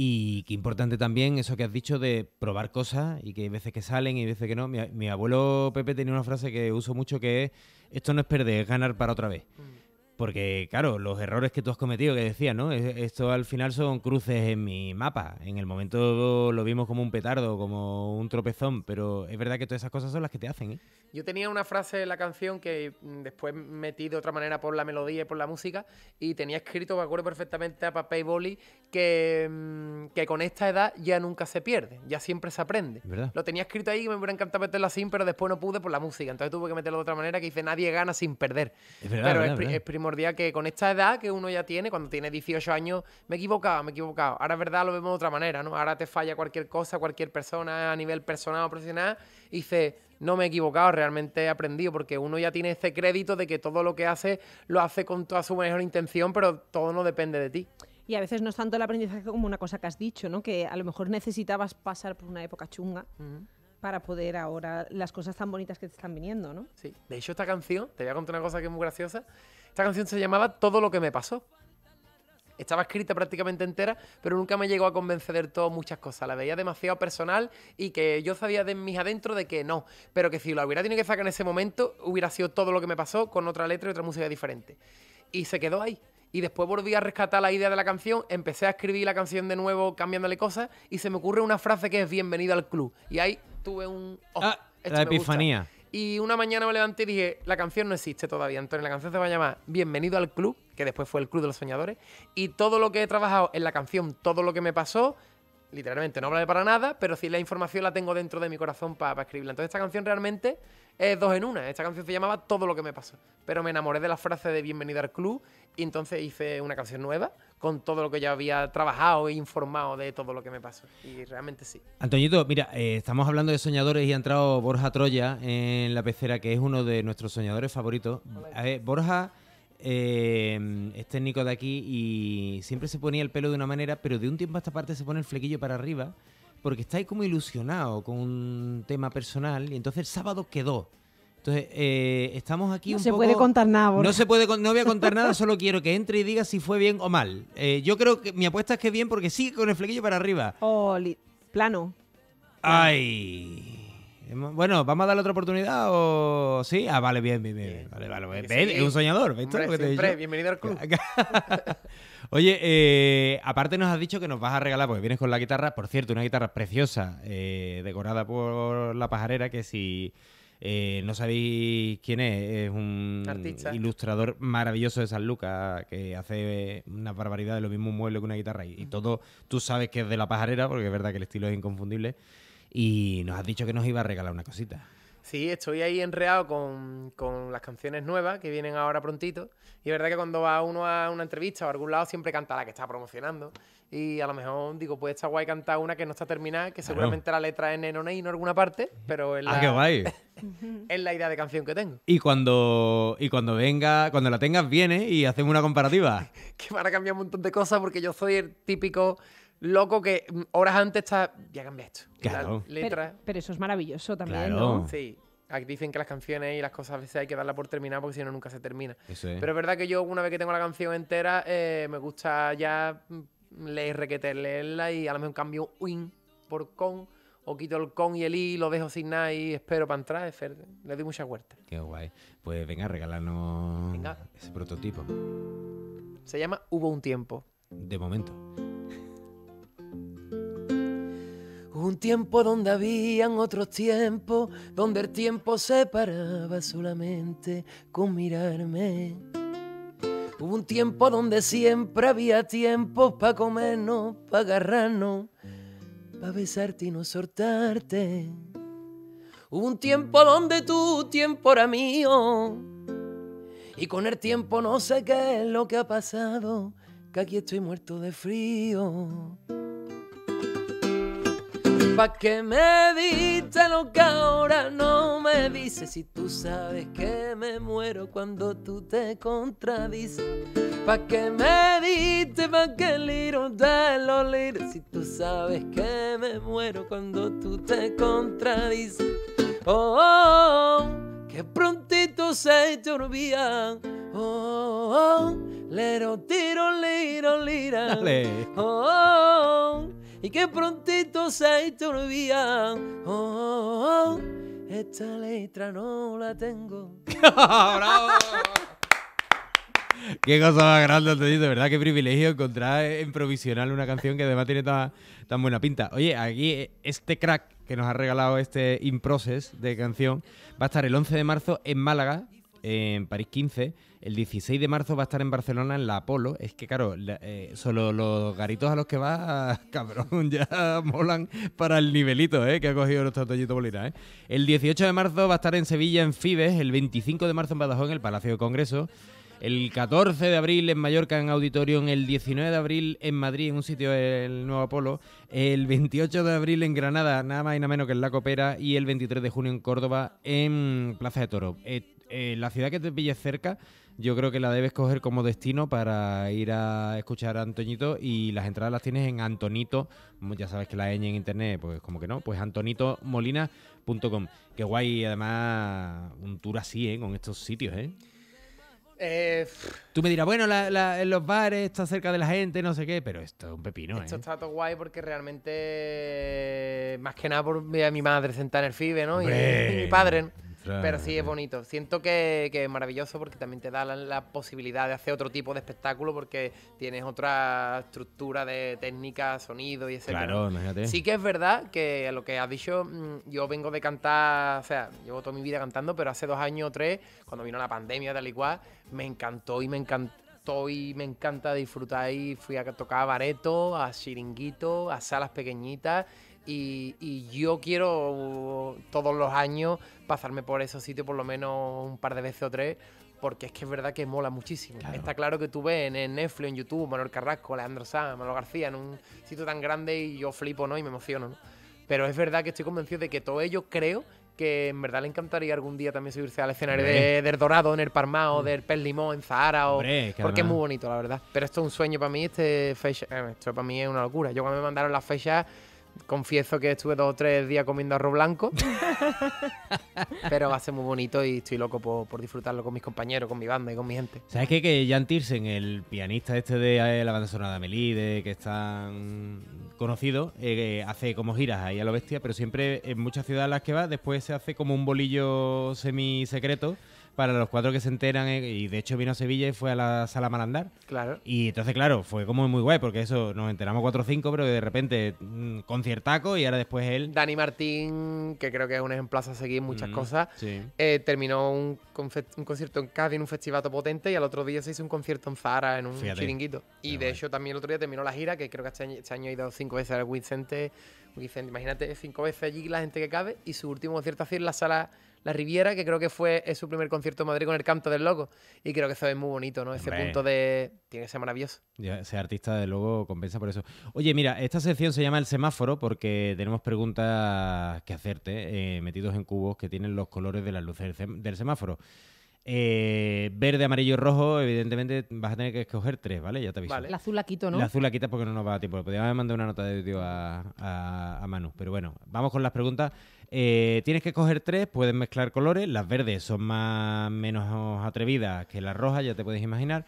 y qué importante también eso que has dicho de probar cosas y que hay veces que salen y hay veces que no. Mi, abuelo Pepe tenía una frase que uso mucho que es, esto no es perder, es ganar para otra vez. Mm. Porque, claro, los errores que tú has cometido, que decías, ¿no? Esto al final son cruces en mi mapa. En el momento lo vimos como un petardo, como un tropezón, pero es verdad que todas esas cosas son las que te hacen, ¿eh? Yo tenía una frase en la canción que mm, después metí de otra manera por la melodía y por la música, y tenía escrito, me acuerdo perfectamente, a papel y boli, que, mm, que con esta edad ya nunca se pierde, ya siempre se aprende. Lo tenía escrito ahí y me hubiera encantado meterlo así, pero después no pude por la música. Entonces tuve que meterlo de otra manera que dice, nadie gana sin perder. pero es primo día que con esta edad que uno ya tiene, cuando tiene 18 años, me he equivocado, me he equivocado. Ahora es verdad, lo vemos de otra manera, ¿no? Ahora te falla cualquier cosa, cualquier persona a nivel personal o profesional y dices, no me he equivocado, realmente he aprendido, porque uno ya tiene ese crédito de que todo lo que hace lo hace con toda su mejor intención, pero todo no depende de ti. Y a veces no es tanto el aprendizaje como una cosa que has dicho, ¿no? Que a lo mejor necesitabas pasar por una época chunga. para poder ahora las cosas tan bonitas que te están viniendo, ¿no? Sí. De hecho, esta canción, te voy a contar una cosa que es muy graciosa. Esta canción se llamaba Todo lo que me pasó. Estaba escrita prácticamente entera, pero nunca me llegó a convencer todas muchas cosas. La veía demasiado personal y que yo sabía de mis adentro de que no, pero que si la hubiera tenido que sacar en ese momento, hubiera sido todo lo que me pasó con otra letra y otra música diferente. Y se quedó ahí. Y después volví a rescatar la idea de la canción, empecé a escribir la canción de nuevo cambiándole cosas y se me ocurre una frase que es bienvenido al club. Y ahí tuve un... Oh, ah, la epifanía. Y una mañana me levanté y dije, la canción no existe todavía, Antonio, la canción se va a llamar Bienvenido al Club, que después fue el Club de los Soñadores, y todo lo que he trabajado en la canción, todo lo que me pasó, literalmente no vale para nada, pero sí la información la tengo dentro de mi corazón para escribirla. Entonces esta canción realmente es dos en una. Esta canción se llamaba Todo lo que me pasó. Pero me enamoré de la frase de Bienvenida al Club y entonces hice una canción nueva con todo lo que ya había trabajado e informado de todo lo que me pasó. Y realmente sí. Antoñito, mira, eh, estamos hablando de soñadores y ha entrado Borja Troya en la pecera, que es uno de nuestros soñadores favoritos. Borja... Em, es técnico de aquí y siempre se ponía el pelo de una manera, pero de un tiempo a esta parte se pone el flequillo para arriba porque está ahí como ilusionado con un tema personal y entonces el sábado quedó. Entonces, eh, estamos aquí no se puede contar nada. No se puede, no voy a contar nada, solo quiero que entre y diga si fue bien o mal. Eh, yo creo que mi apuesta es que bien porque sigue con el flequillo para arriba. Oh, plano. Ay. Bueno, ¿vamos a darle otra oportunidad o sí? Ah, vale, bien, bien, bien. Vale, vale, es un soñador, ¿ves bienvenido al club. *laughs* Oye, eh, aparte nos has dicho que nos vas a regalar, porque vienes con la guitarra, por cierto, una guitarra preciosa, eh, decorada por la pajarera, que si eh, no sabéis quién es, es un ilustrador maravilloso de San Lucas, que hace una barbaridad de lo mismo un mueble que una guitarra, y, y todo tú sabes que es de la pajarera, porque es verdad que el estilo es inconfundible y nos has dicho que nos iba a regalar una cosita. Sí, estoy ahí enreado con, las canciones nuevas que vienen ahora prontito. Y es verdad que cuando va uno a una entrevista o a algún lado siempre canta la que está promocionando. Y a lo mejor digo, pues está guay cantar una que no está terminada, que seguramente la letra es hay en alguna parte, pero es ah, la, ah, qué guay. *laughs* es la idea de canción que tengo. Y cuando, y cuando venga, cuando la tengas, viene y hacemos una comparativa. *laughs* que van a cambiar un montón de cosas porque yo soy el típico loco que mm, horas antes está. Ya cambié esto. Claro. Pero, eso es maravilloso también, claro. ¿no? Sí. Dicen que las canciones y las cosas a veces hay que darla por terminada porque si no, nunca se termina. Pero es verdad que yo, una vez que tengo la canción entera, eh, me gusta ya mm, leer, requeter, leerla y a lo mejor cambio win por con o quito el con y el i, lo dejo sin nada y espero para entrar. Le doy mucha vuelta. Qué guay. Pues venga, regalarnos ese prototipo. Se llama Hubo un tiempo. De momento. un tiempo donde habían otros tiempos, donde el tiempo se paraba solamente con mirarme. Hubo un tiempo donde siempre había tiempo para comernos, para agarrarnos, para besarte y no soltarte. Hubo un tiempo donde tu tiempo era mío. Y con el tiempo no sé qué es lo que ha pasado, que aquí estoy muerto de frío. Pa' que me diste lo que ahora no me dices. Si tú sabes que me muero cuando tú te contradices. Pa' que me diste, pa' que el liro de lo Si tú sabes que me muero cuando tú te contradices. Oh, oh, oh que prontito se te Oh, oh, oh, tiro, liro, lira. Dale. oh, oh, oh y que prontito se ha oh oh, oh, oh, esta letra no la tengo. *laughs* ¡Bravo! Qué cosa más grande, Antonio. De verdad, qué privilegio encontrar en provisional una canción que además tiene tan, tan buena pinta. Oye, aquí este crack que nos ha regalado este in de canción va a estar el 11 de marzo en Málaga en París 15, el 16 de marzo va a estar en Barcelona en la Apolo. Es que, claro, eh, solo los garitos a los que va, *laughs* cabrón, ya molan para el nivelito eh, que ha cogido nuestro tollito bolita. Eh. El 18 de marzo va a estar en Sevilla en Fibes, el 25 de marzo en Badajoz en el Palacio de Congreso. El 14 de abril en Mallorca en Auditorium, el 19 de abril en Madrid en un sitio el Nuevo Apolo, el 28 de abril en Granada, nada más y nada menos que en La Copera, y el 23 de junio en Córdoba en Plaza de Toro. Eh, eh, la ciudad que te pille cerca, yo creo que la debes coger como destino para ir a escuchar a Antoñito y las entradas las tienes en Antonito, ya sabes que la ñ en internet, pues como que no, pues antonitomolina.com. Qué guay, además, un tour así, ¿eh? Con estos sitios, ¿eh? eh Tú me dirás, bueno, en los bares está cerca de la gente, no sé qué, pero esto es un pepino. Esto ¿eh? está todo guay porque realmente, más que nada por mi madre sentada en el FIBE, ¿no? Y, mi padre. ¿no? Pero sí, es bonito. Siento que, es maravilloso porque también te da la, posibilidad de hacer otro tipo de espectáculo porque tienes otra estructura de técnica, sonido y ese Claro, Sí que es verdad que lo que has dicho, mm, yo vengo de cantar, o sea, llevo toda mi vida cantando, pero hace dos años o tres, cuando vino la pandemia tal y cual, me encantó y me encantó y me encanta disfrutar y fui a tocar a bareto, a chiringuito, a salas pequeñitas y, yo quiero uh, todos los años pasarme por esos sitios por lo menos un par de veces o tres, porque es que es verdad que mola muchísimo. Está claro que tú ves en Netflix, en YouTube, Manuel Carrasco, Leandro Sá, Manuel García, en un sitio tan grande y yo flipo, ¿no? Y me emociono, ¿no? Pero es verdad que estoy convencido de que todo ello creo que en verdad le encantaría algún día también subirse al escenario del Dorado, en el Parmao, mm. del pel Limón, en Zahara, o, porque es muy bonito, la verdad. Pero esto es un sueño para mí, este fecha, eh, esto para mí es una locura. Yo cuando me mandaron las fechas confieso que estuve dos o tres días comiendo arroz blanco, *laughs* pero va a ser muy bonito y estoy loco por, disfrutarlo con mis compañeros, con mi banda y con mi gente. ¿Sabes qué? Que Jan Tirsen, el pianista este de eh, la banda sonora de Amelie, que es tan conocido, eh, eh, hace como giras ahí a lo bestia, pero siempre en muchas ciudades a las que va, después se hace como un bolillo semi secreto para los cuatro que se enteran. Eh, y de hecho vino a Sevilla y fue a la sala Malandar. Claro. Y entonces, claro, fue como muy guay, porque eso, nos enteramos cuatro o cinco, pero de repente mm, conciertaco y ahora después él. Dani Martín, que creo que es un ejemplazo a seguir muchas mm, cosas, eh, terminó un, concierto en Cádiz, en un festivato potente, y al otro día se hizo un concierto en Zara, en un chiringuito. Y de hecho también el otro día terminó la gira, que creo que este, este año, ha ido cinco veces al Vicente. Vicente, imagínate cinco veces allí la gente que cabe, y su último concierto así en la sala la Riviera, que creo que fue es su primer concierto en Madrid con el canto del loco. Y creo que eso es muy bonito, ¿no? Ese punto de. Tiene que ser maravilloso. ese artista, de loco compensa por eso. Oye, mira, esta sección se llama El semáforo porque tenemos preguntas que hacerte, eh, metidos en cubos que tienen los colores de las luces del semáforo. Eh, verde, amarillo, y rojo, evidentemente vas a tener que escoger tres, ¿vale? Ya te aviso. El azul la quito, ¿no? El azul la quita porque no nos va a tiempo. Podríamos mandar una nota de audio a, a, Manu. Pero bueno, vamos con las preguntas eh, tienes que coger tres, puedes mezclar colores. Las verdes son más menos atrevidas que las rojas, ya te puedes imaginar.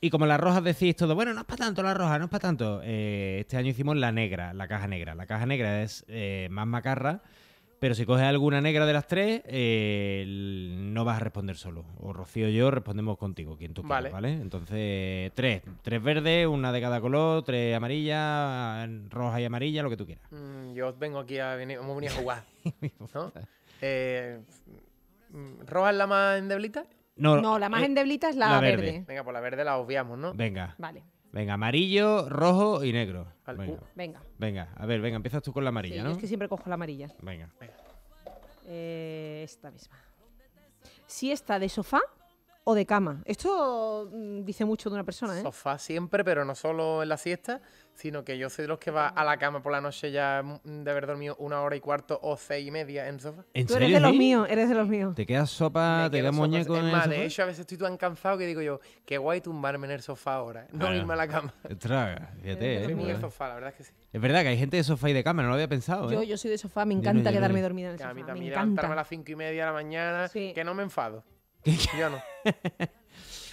Y como las rojas decís todo, bueno, no es para tanto la roja, no es para tanto. Eh, este año hicimos la negra, la caja negra. La caja negra es eh, más macarra pero si coges alguna negra de las tres, eh, no vas a responder solo. O Rocío y yo respondemos contigo, quien tú quieras, vale. Entonces, tres. Tres verdes, una de cada color, tres amarillas, roja y amarilla, lo que tú quieras. Mm, yo vengo aquí a venir, a jugar. *laughs* Eh, ¿Roja es la más endeblita? No, la más eh, endeblita es la, verde. verde. Venga, pues la verde la obviamos, ¿no? Venga. Vale. Venga, amarillo, rojo y negro. Venga. venga. a ver, venga, empiezas tú con la amarilla, ¿no? Es que siempre cojo la amarilla. Venga. Eh, esta misma. Si esta de sofá, o de cama. Esto mm, dice mucho de una persona, ¿eh? Sofá siempre, pero no solo en la siesta, sino que yo soy de los que va a la cama por la noche ya mm, de haber dormido una hora y cuarto o seis y media en sofá. Tú eres de los míos, eres de los míos. Te quedas sopa, te quedas muñeco en el sofá. De hecho, a veces estoy tan cansado que digo yo, qué guay tumbarme en el sofá ahora, no irme a la cama. Traga, fíjate. Eh, pues. sofá, la verdad es que sí. Es verdad que hay gente de sofá y de cama, no lo había pensado. ¿eh? Yo, yo soy de sofá, me encanta quedarme dormida en el sofá. A mí también me encanta a las cinco y media de la mañana, que no me enfado. *laughs* Yo no.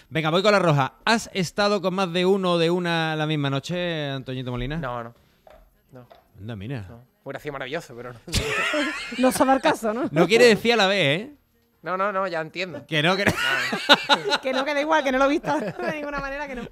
Venga, voy con la roja. ¿Has estado con más de uno o de una la misma noche, Antoñito Molina? No, no. No. Anda, mira. No. Hubiera sido maravilloso, pero no. *laughs* no se caso, ¿no? No quiere decir a la vez, ¿eh? No, no, no, ya entiendo. Que no, que *laughs* igual, que no lo he visto de ninguna manera, que no.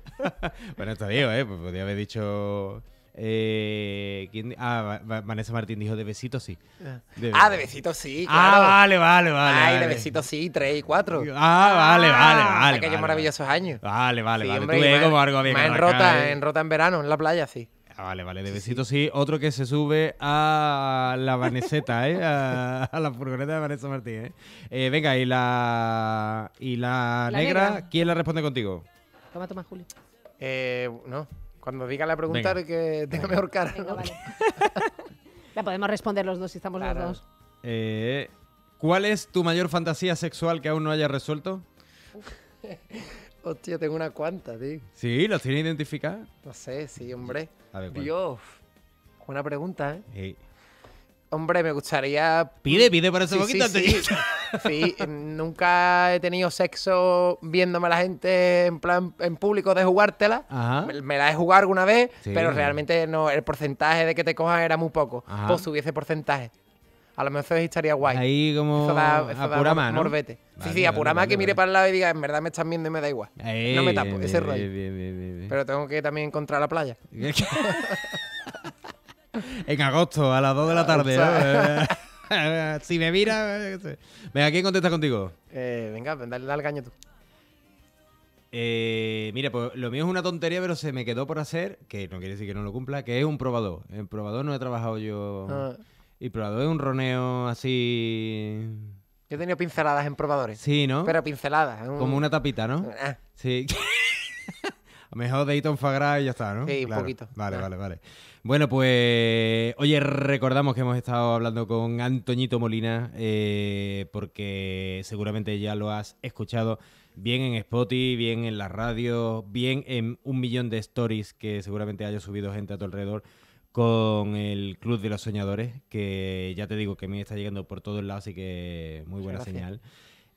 bueno, está digo, ¿eh? Pues podría haber dicho eh, Ah, Vanessa Martín dijo de besitos sí. ah, de ah, besitos sí. Ah, vale, vale, vale. Ay, de besitos sí, tres y cuatro Ah, vale, vale, vale. Ah, aquellos vale, maravillosos años. Vale, vale, vale. algo bien. en rota, en ¿eh? rota en verano, en la playa, sí. Ah, vale, vale, de besitos sí. Otro que se sube a la Vaneseta, ¿eh? A, la furgoneta de Vanessa Martín, ¿eh? eh venga, y la, y la, negra, ¿quién la responde contigo? Toma, toma, Julio. Eh, no. Cuando diga la pregunta, que tenga mejor cara. *laughs* la podemos responder los dos si estamos los dos. Eh, ¿Cuál es tu mayor fantasía sexual que aún no hayas resuelto? *laughs* Hostia, tengo una cuanta, tío. ¿Sí? ¿lo tienes identificada? No sé, sí, hombre. Dios, buena pregunta, ¿eh? Sí. Hombre, me gustaría. Pide, pide para ese sí, poquito. Sí, sí. *laughs* Em, nunca he tenido sexo viéndome a la gente en plan en público de jugártela. Me, la he jugado alguna vez, pero realmente no, el porcentaje de que te cojan era muy poco. Pues hubiese porcentaje. A lo mejor estaría guay. Ahí como eso da, a sí, sí, apurama que mire para el lado y diga, en verdad me están viendo y me da igual. no me tapo, ese rollo. Pero tengo que también encontrar la playa. *laughs* en agosto a las 2 de la tarde. ¿no? *laughs* si me mira. Venga, ¿quién contesta contigo? Eh, venga, pues, dale, dale caño tú. Eh, mira, pues lo mío es una tontería, pero se me quedó por hacer, que no quiere decir que no lo cumpla, que es un probador. En probador no he trabajado yo. Ah. Y probador es un roneo así. Yo he tenido pinceladas en probadores. Sí, ¿no? Pero pinceladas. Como una tapita, ¿no? Ah. Sí. *laughs* A mejor de Iton Fagra y ya está, ¿no? Sí, un poquito. Vale, vale, vale. Bueno, pues, oye, recordamos que hemos estado hablando con Antoñito Molina, eh, porque seguramente ya lo has escuchado bien en Spotify, bien en la radio, bien en un millón de stories que seguramente haya subido gente a tu alrededor con el Club de los Soñadores, que ya te digo que a mí está llegando por todos lados, así que muy buena señal.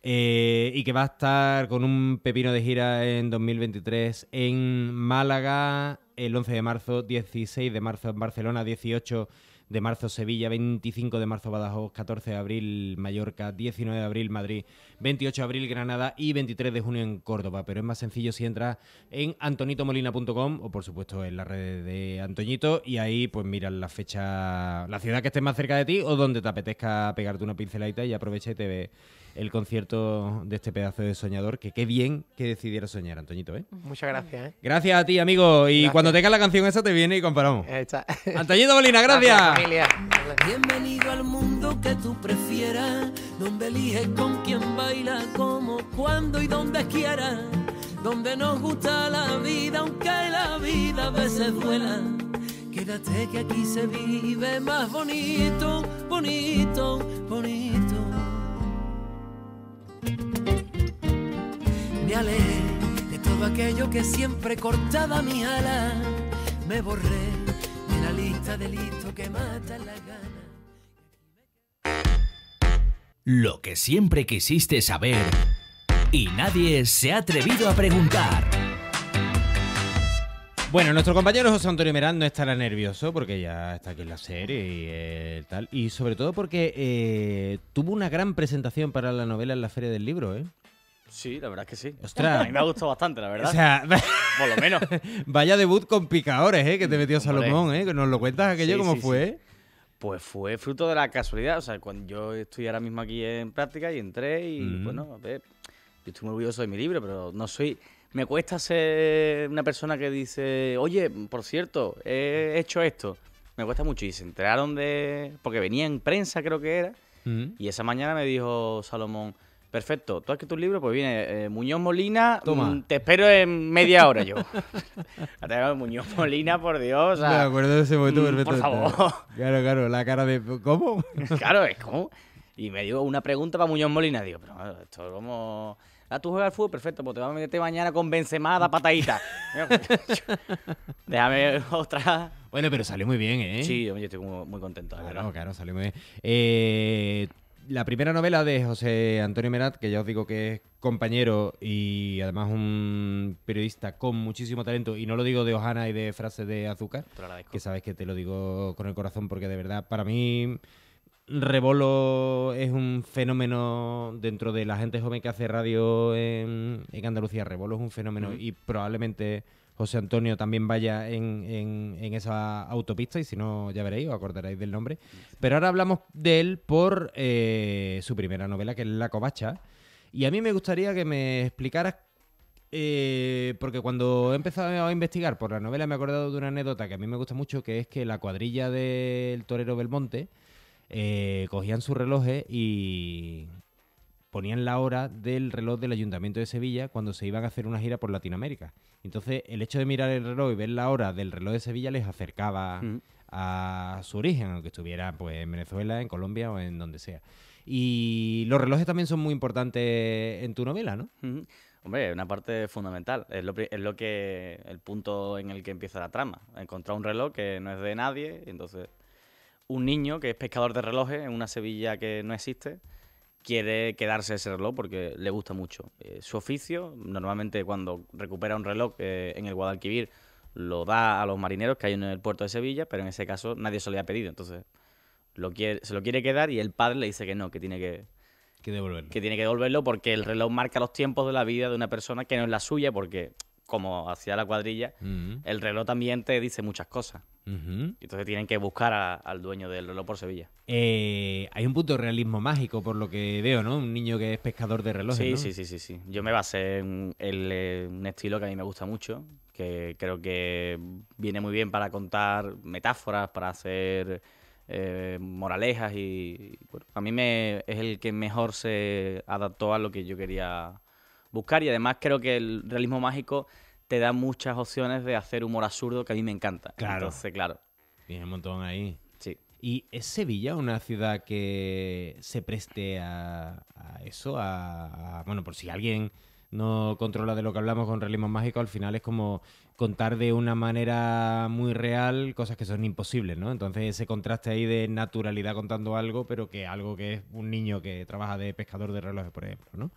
Eh, y que va a estar con un pepino de gira en 2023 en Málaga, el 11 de marzo, 16 de marzo en Barcelona, 18 de marzo Sevilla, 25 de marzo Badajoz, 14 de abril Mallorca, 19 de abril Madrid, 28 de abril Granada y 23 de junio en Córdoba. Pero es más sencillo si entras en antonitomolina.com o por supuesto en la red de Antoñito y ahí pues miras la fecha, la ciudad que esté más cerca de ti o donde te apetezca pegarte una pinceladita y aprovecha y te ve el concierto de este pedazo de soñador, que qué bien que decidiera soñar, Antoñito, ¿eh? Muchas gracias, ¿eh? Gracias a ti, amigo. Y cuando tengas la canción esa te viene y comparamos. Está. *laughs* Antoñito Molina, gracias. Bienvenido al mundo que tú prefieras, donde eliges con quién baila, cómo, cuándo y donde quieras, donde nos gusta la vida, aunque la vida a veces duela. Quédate que aquí se vive más bonito, bonito, bonito. de todo aquello que siempre cortaba mi ala. Me borré de la lista de que mata la gana. Lo que siempre quisiste saber y nadie se ha atrevido a preguntar. Bueno, nuestro compañero José Antonio Merán no estará nervioso porque ya está aquí en la serie y eh, tal. Y sobre todo porque eh, tuvo una gran presentación para la novela en la Feria del Libro, ¿eh? Sí, la verdad es que sí. Ostras. A mí me ha gustado bastante, la verdad. O sea, *laughs* por lo menos. Vaya debut con picadores, ¿eh? Que te metió Salomón, ¿eh? Que nos lo cuentas aquello cómo fue. Pues fue fruto de la casualidad. O sea, cuando yo estoy ahora mismo aquí en práctica y entré y, bueno, pues mm. a ver, yo estoy muy orgulloso de mi libro, pero no soy... Me cuesta ser una persona que dice, oye, por cierto, he hecho esto. Me cuesta mucho. Y se enteraron de... Porque venía en prensa, creo que era. Mm. Y esa mañana me dijo Salomón... Perfecto. Tú has escrito un libro, pues viene eh, Muñoz Molina. Toma. Mm, te espero en media hora yo. *laughs* Muñoz Molina, por Dios. Me acuerdo de ese momento mm, perfecto. Por favor. *laughs* Claro, claro, la cara de. ¿Cómo? *laughs* claro, es como. Y me dio una pregunta para Muñoz Molina. Digo, pero ah, esto es como. Ah, tú juegas al fútbol, perfecto, pues te vas a meter mañana con Benzema patadita. Déjame otra. Bueno, pero salió muy bien, ¿eh? Sí, yo, estoy muy contento. Claro, claro, salió muy bien. Eh, la primera novela de José Antonio Merat, que ya os digo que es compañero y además un periodista con muchísimo talento, y no lo digo de Ojana y de frases de azúcar, que sabes que te lo digo con el corazón porque de verdad para mí Rebolo es un fenómeno dentro de la gente joven que hace radio en, Andalucía. Rebolo es un fenómeno y probablemente José Antonio también vaya en, esa autopista y si no ya veréis, os acordaréis del nombre. Pero ahora hablamos de él por eh, su primera novela, que es La Covacha. Y a mí me gustaría que me explicaras, eh, porque cuando he empezado a investigar por la novela me he acordado de una anécdota que a mí me gusta mucho, que es que la cuadrilla del torero Belmonte... Eh, cogían su reloj y, ponían la hora del reloj del Ayuntamiento de Sevilla cuando se iban a hacer una gira por Latinoamérica. Entonces, el hecho de mirar el reloj y ver la hora del reloj de Sevilla les acercaba mm. a su origen, aunque estuviera pues, en Venezuela, en Colombia o en donde sea. Y los relojes también son muy importantes en tu novela, ¿no? Mm. Hombre, es una parte fundamental. Es lo, que. el punto en el que empieza la trama. Encontrar un reloj que no es de nadie, entonces. Un niño que es pescador de relojes en una Sevilla que no existe, quiere quedarse ese reloj porque le gusta mucho. Eh, su oficio, normalmente cuando recupera un reloj eh, en el Guadalquivir, lo da a los marineros que hay en el puerto de Sevilla, pero en ese caso nadie se lo ha pedido. Entonces se lo quiere quedar y el padre le dice que no, que tiene que, que, devolverlo. que tiene que devolverlo porque el reloj marca los tiempos de la vida de una persona que no es la suya porque como hacía la cuadrilla, el reloj también te dice muchas cosas. Entonces tienen que buscar al dueño del reloj por Sevilla. Eh, hay un punto de realismo mágico por lo que veo, ¿no? Un niño que es pescador de relojes. Sí, sí, sí, sí, sí. Yo me basé en eh, un estilo que a mí me gusta mucho, que creo que viene muy bien para contar metáforas, para hacer eh, moralejas y, a mí me, es el que mejor se adaptó a lo que yo quería buscar y además creo que el realismo mágico te da muchas opciones de hacer humor absurdo que a mí me encanta. Claro. Entonces, claro. tiene un montón ahí. Sí. ¿Y es Sevilla una ciudad que se preste a, eso? A, bueno, por si alguien no controla de lo que hablamos con realismo mágico, al final es como contar de una manera muy real cosas que son imposibles, ¿no? Entonces ese contraste ahí de naturalidad contando algo, pero que algo que es un niño que trabaja de pescador de relojes, por ejemplo, ¿no?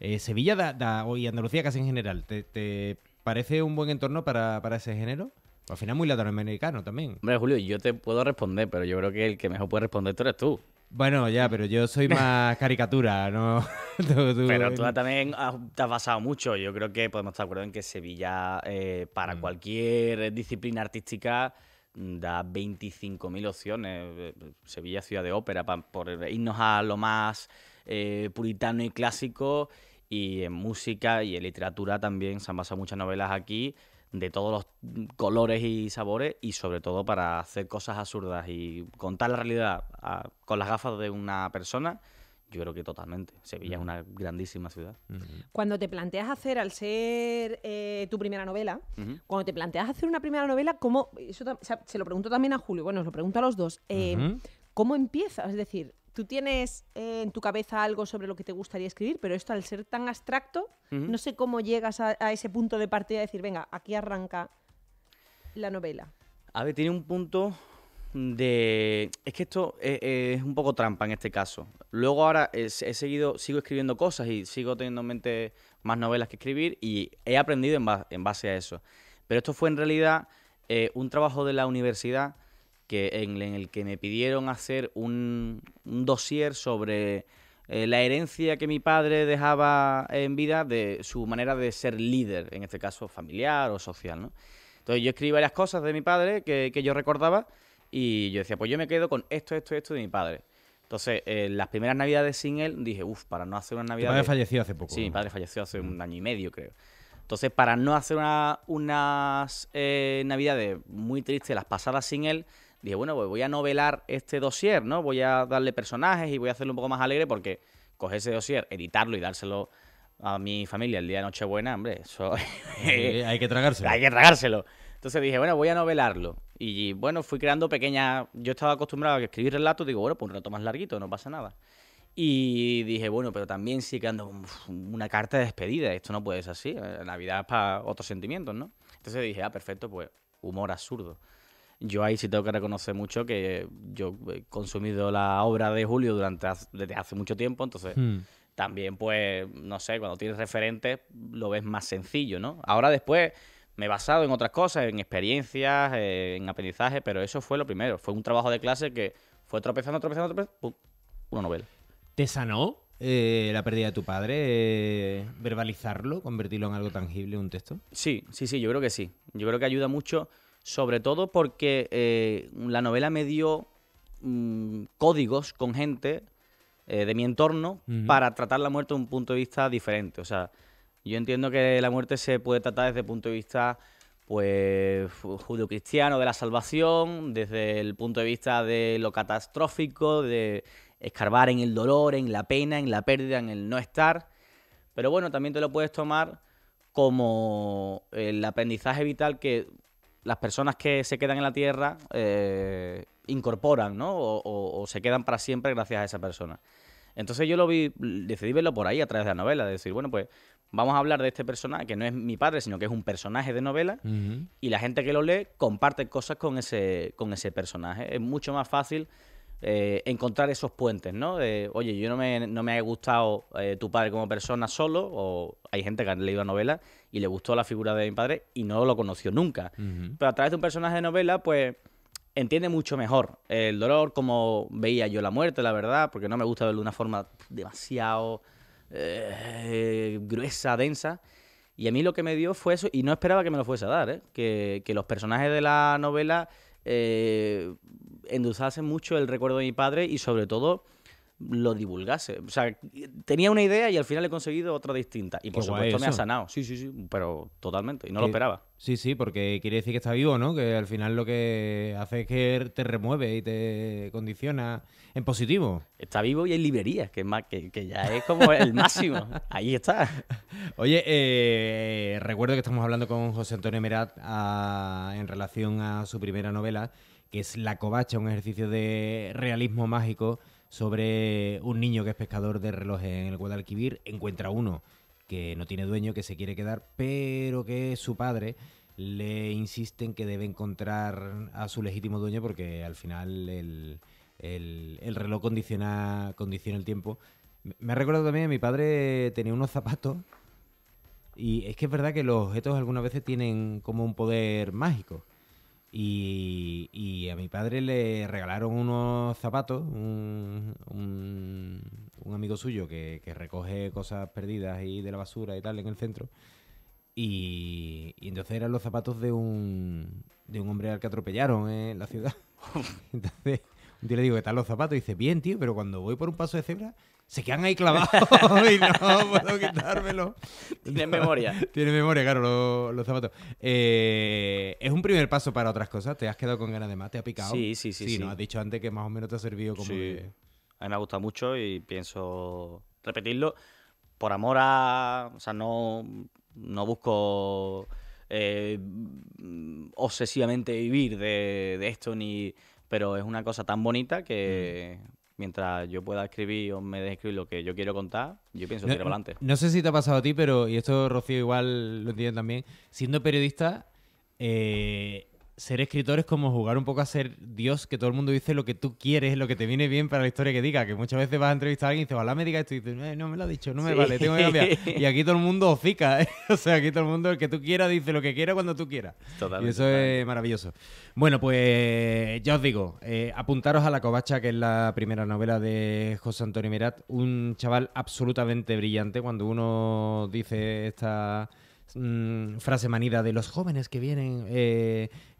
Eh, Sevilla da, da, y Andalucía casi en general, ¿te, te ¿Parece un buen entorno para, ese género? Al final muy latinoamericano también. Hombre, Julio, yo te puedo responder, pero yo creo que el que mejor puede responder tú eres tú. Bueno, ya, pero yo soy *laughs* más caricatura, ¿no? *laughs* pero eh. tú también has, te has basado mucho. Yo creo que podemos estar de acuerdo en que Sevilla, eh, para mm. cualquier disciplina artística, mm, da 25.000 opciones. Eh, Sevilla, ciudad de ópera, por irnos a lo más puritano y clásico y en música y en literatura también se han basado muchas novelas aquí de todos los colores y sabores y sobre todo para hacer cosas absurdas y contar la realidad ah, con las gafas de una persona. Yo creo que totalmente. Sevilla es una grandísima ciudad. Cuando te planteas hacer, al ser eh, tu primera novela, cuando te planteas hacer una primera novela, ¿cómo? se lo pregunto también a Julio, bueno, se lo pregunto a los dos. Eh, ¿Cómo empiezas? Es decir, tú tienes eh, en tu cabeza algo sobre lo que te gustaría escribir, pero esto al ser tan abstracto, no sé cómo llegas a, ese punto de partida de decir, venga, aquí arranca la novela. A ver, tiene un punto de... Es que esto eh, eh, es, un poco trampa en este caso. Luego ahora he, seguido, sigo escribiendo cosas y sigo teniendo en mente más novelas que escribir y he aprendido en, base a eso. Pero esto fue en realidad un trabajo de la universidad en, el que me pidieron hacer un, dossier sobre eh, la herencia que mi padre dejaba en vida de su manera de ser líder, en este caso familiar o social. ¿no? Entonces yo escribí varias cosas de mi padre que, yo recordaba y yo decía, pues yo me quedo con esto, esto, y esto de mi padre. Entonces, eh, las primeras navidades sin él, dije, uff, para no hacer una navidad... Mi padre falleció hace poco. Sí, mi padre falleció hace un mm. año y medio, creo. Entonces, para no hacer una, unas eh, navidades muy tristes, las pasadas sin él, dije, bueno, pues voy a novelar este dossier, ¿no? Voy a darle personajes y voy a hacerlo un poco más alegre porque coger ese dossier, editarlo y dárselo a mi familia el día de Nochebuena, hombre, eso... hay *laughs* que tragárselo. Hay que tragárselo. Entonces dije, bueno, voy a novelarlo. Y bueno, fui creando pequeñas... Yo estaba acostumbrado a escribir relatos, digo, bueno, pues un rato más larguito, no pasa nada. Y dije, bueno, pero también sí creando una carta de despedida, esto no puede ser así, Navidad eh, es para otros sentimientos, ¿no? Entonces dije, ah, perfecto, pues humor absurdo yo ahí sí tengo que reconocer mucho que yo eh, he consumido la obra de Julio durante desde hace mucho tiempo, entonces hmm. también pues, no sé, cuando tienes referentes lo ves más sencillo, ¿no? Ahora después me he basado en otras cosas, en experiencias, eh, en aprendizaje, pero eso fue lo primero, fue un trabajo de clase que fue tropezando, tropezando, tropezando, ¡pum! una novela. ¿Te sanó eh, la pérdida de tu padre, verbalizarlo, convertirlo en algo tangible, un texto? Sí, sí, sí, yo creo que sí. Yo creo que ayuda mucho sobre todo porque eh, la novela me dio mm, códigos con gente eh, de mi entorno para tratar la muerte de un punto de vista diferente. O sea, yo entiendo que la muerte se puede tratar desde el punto de vista pues judio-cristiano de la salvación, desde el punto de vista de lo catastrófico, de escarbar en el dolor, en la pena, en la pérdida, en el no estar. Pero bueno, también te lo puedes tomar como el aprendizaje vital que las personas que se quedan en la Tierra eh, incorporan, ¿no? O, se quedan para siempre gracias a esa persona. Entonces yo lo vi, decidí verlo por ahí a través de la novela, de decir, bueno, pues vamos a hablar de este personaje, que no es mi padre, sino que es un personaje de novela, y la gente que lo lee comparte cosas con ese, con ese personaje. Es mucho más fácil eh, encontrar esos puentes, ¿no? oye, yo no me, no me ha gustado eh, tu padre como persona solo, o hay gente que ha leído la novela y le gustó la figura de mi padre y no lo conoció nunca. Pero a través de un personaje de novela, pues entiende mucho mejor el dolor, como veía yo la muerte, la verdad, porque no me gusta verlo de una forma demasiado eh, gruesa, densa. Y a mí lo que me dio fue eso, y no esperaba que me lo fuese a dar, ¿eh? que, los personajes de la novela eh, endulzasen mucho el recuerdo de mi padre y sobre todo lo divulgase. O sea, tenía una idea y al final he conseguido otra distinta. Y por supuesto me ha sanado. Sí, sí, sí, pero totalmente. Y no lo esperaba. Sí, sí, porque quiere decir que está vivo, ¿no? Que al final lo que hace es que te remueve y te condiciona en positivo. Está vivo y en librerías, que, es más, que, ya es como el máximo. *laughs* Ahí está. Oye, eh, recuerdo que estamos hablando con José Antonio Merat ah, en relación a su primera novela, que es La Covacha, un ejercicio de realismo mágico sobre un niño que es pescador de relojes en el Guadalquivir, encuentra uno que no tiene dueño, que se quiere quedar, pero que su padre le insiste en que debe encontrar a su legítimo dueño porque al final el, reloj condiciona, condiciona el tiempo. Me ha recordado también que mi padre tenía unos zapatos y es que es verdad que los objetos algunas veces tienen como un poder mágico. y, mi padre le regalaron unos zapatos, un, amigo suyo que, recoge cosas perdidas y de la basura y tal en el centro. Y, entonces eran los zapatos de un, de un hombre al que atropellaron en la ciudad. *laughs* entonces, un le digo, ¿qué tal los zapatos? Y dice, bien, tío, pero cuando voy por un paso de cebra se quedan ahí clavados *laughs* y no puedo quitármelo. Tienen memoria. *laughs* Tiene memoria, claro, los, zapatos. Eh, es un primer paso para otras cosas. ¿Te has quedado con ganas de más? ¿Te ha picado? Sí, sí, sí. Sí, ¿no? Has dicho antes que más o menos te ha servido como. A mí me ha gustado mucho y pienso repetirlo. Por amor a. O sea, no, no busco. Eh, obsesivamente vivir de, esto ni pero es una cosa tan bonita que mm mientras yo pueda escribir o me deje escribir lo que yo quiero contar, yo pienso que adelante. No sé si te ha pasado a ti, pero, y esto Rocío igual lo entiende también, siendo periodista, eh, ser escritor es como jugar un poco a ser Dios, que todo el mundo dice lo que tú quieres, lo que te viene bien para la historia que diga. Que muchas veces vas a entrevistar a alguien y dices, ojalá me diga esto. Y dices, eh, no me lo ha dicho, no me vale, tengo que cambiar. *laughs* Y aquí todo el mundo hocica, ¿eh? *laughs* O sea, aquí todo el mundo, el que tú quieras, dice lo que quiera cuando tú quieras. Totalmente, y eso es maravilloso. Bueno, pues ya os digo, eh, apuntaros a La Covacha, que es la primera novela de José Antonio Mirat. Un chaval absolutamente brillante. Cuando uno dice esta. Mm, frase manida de los jóvenes que vienen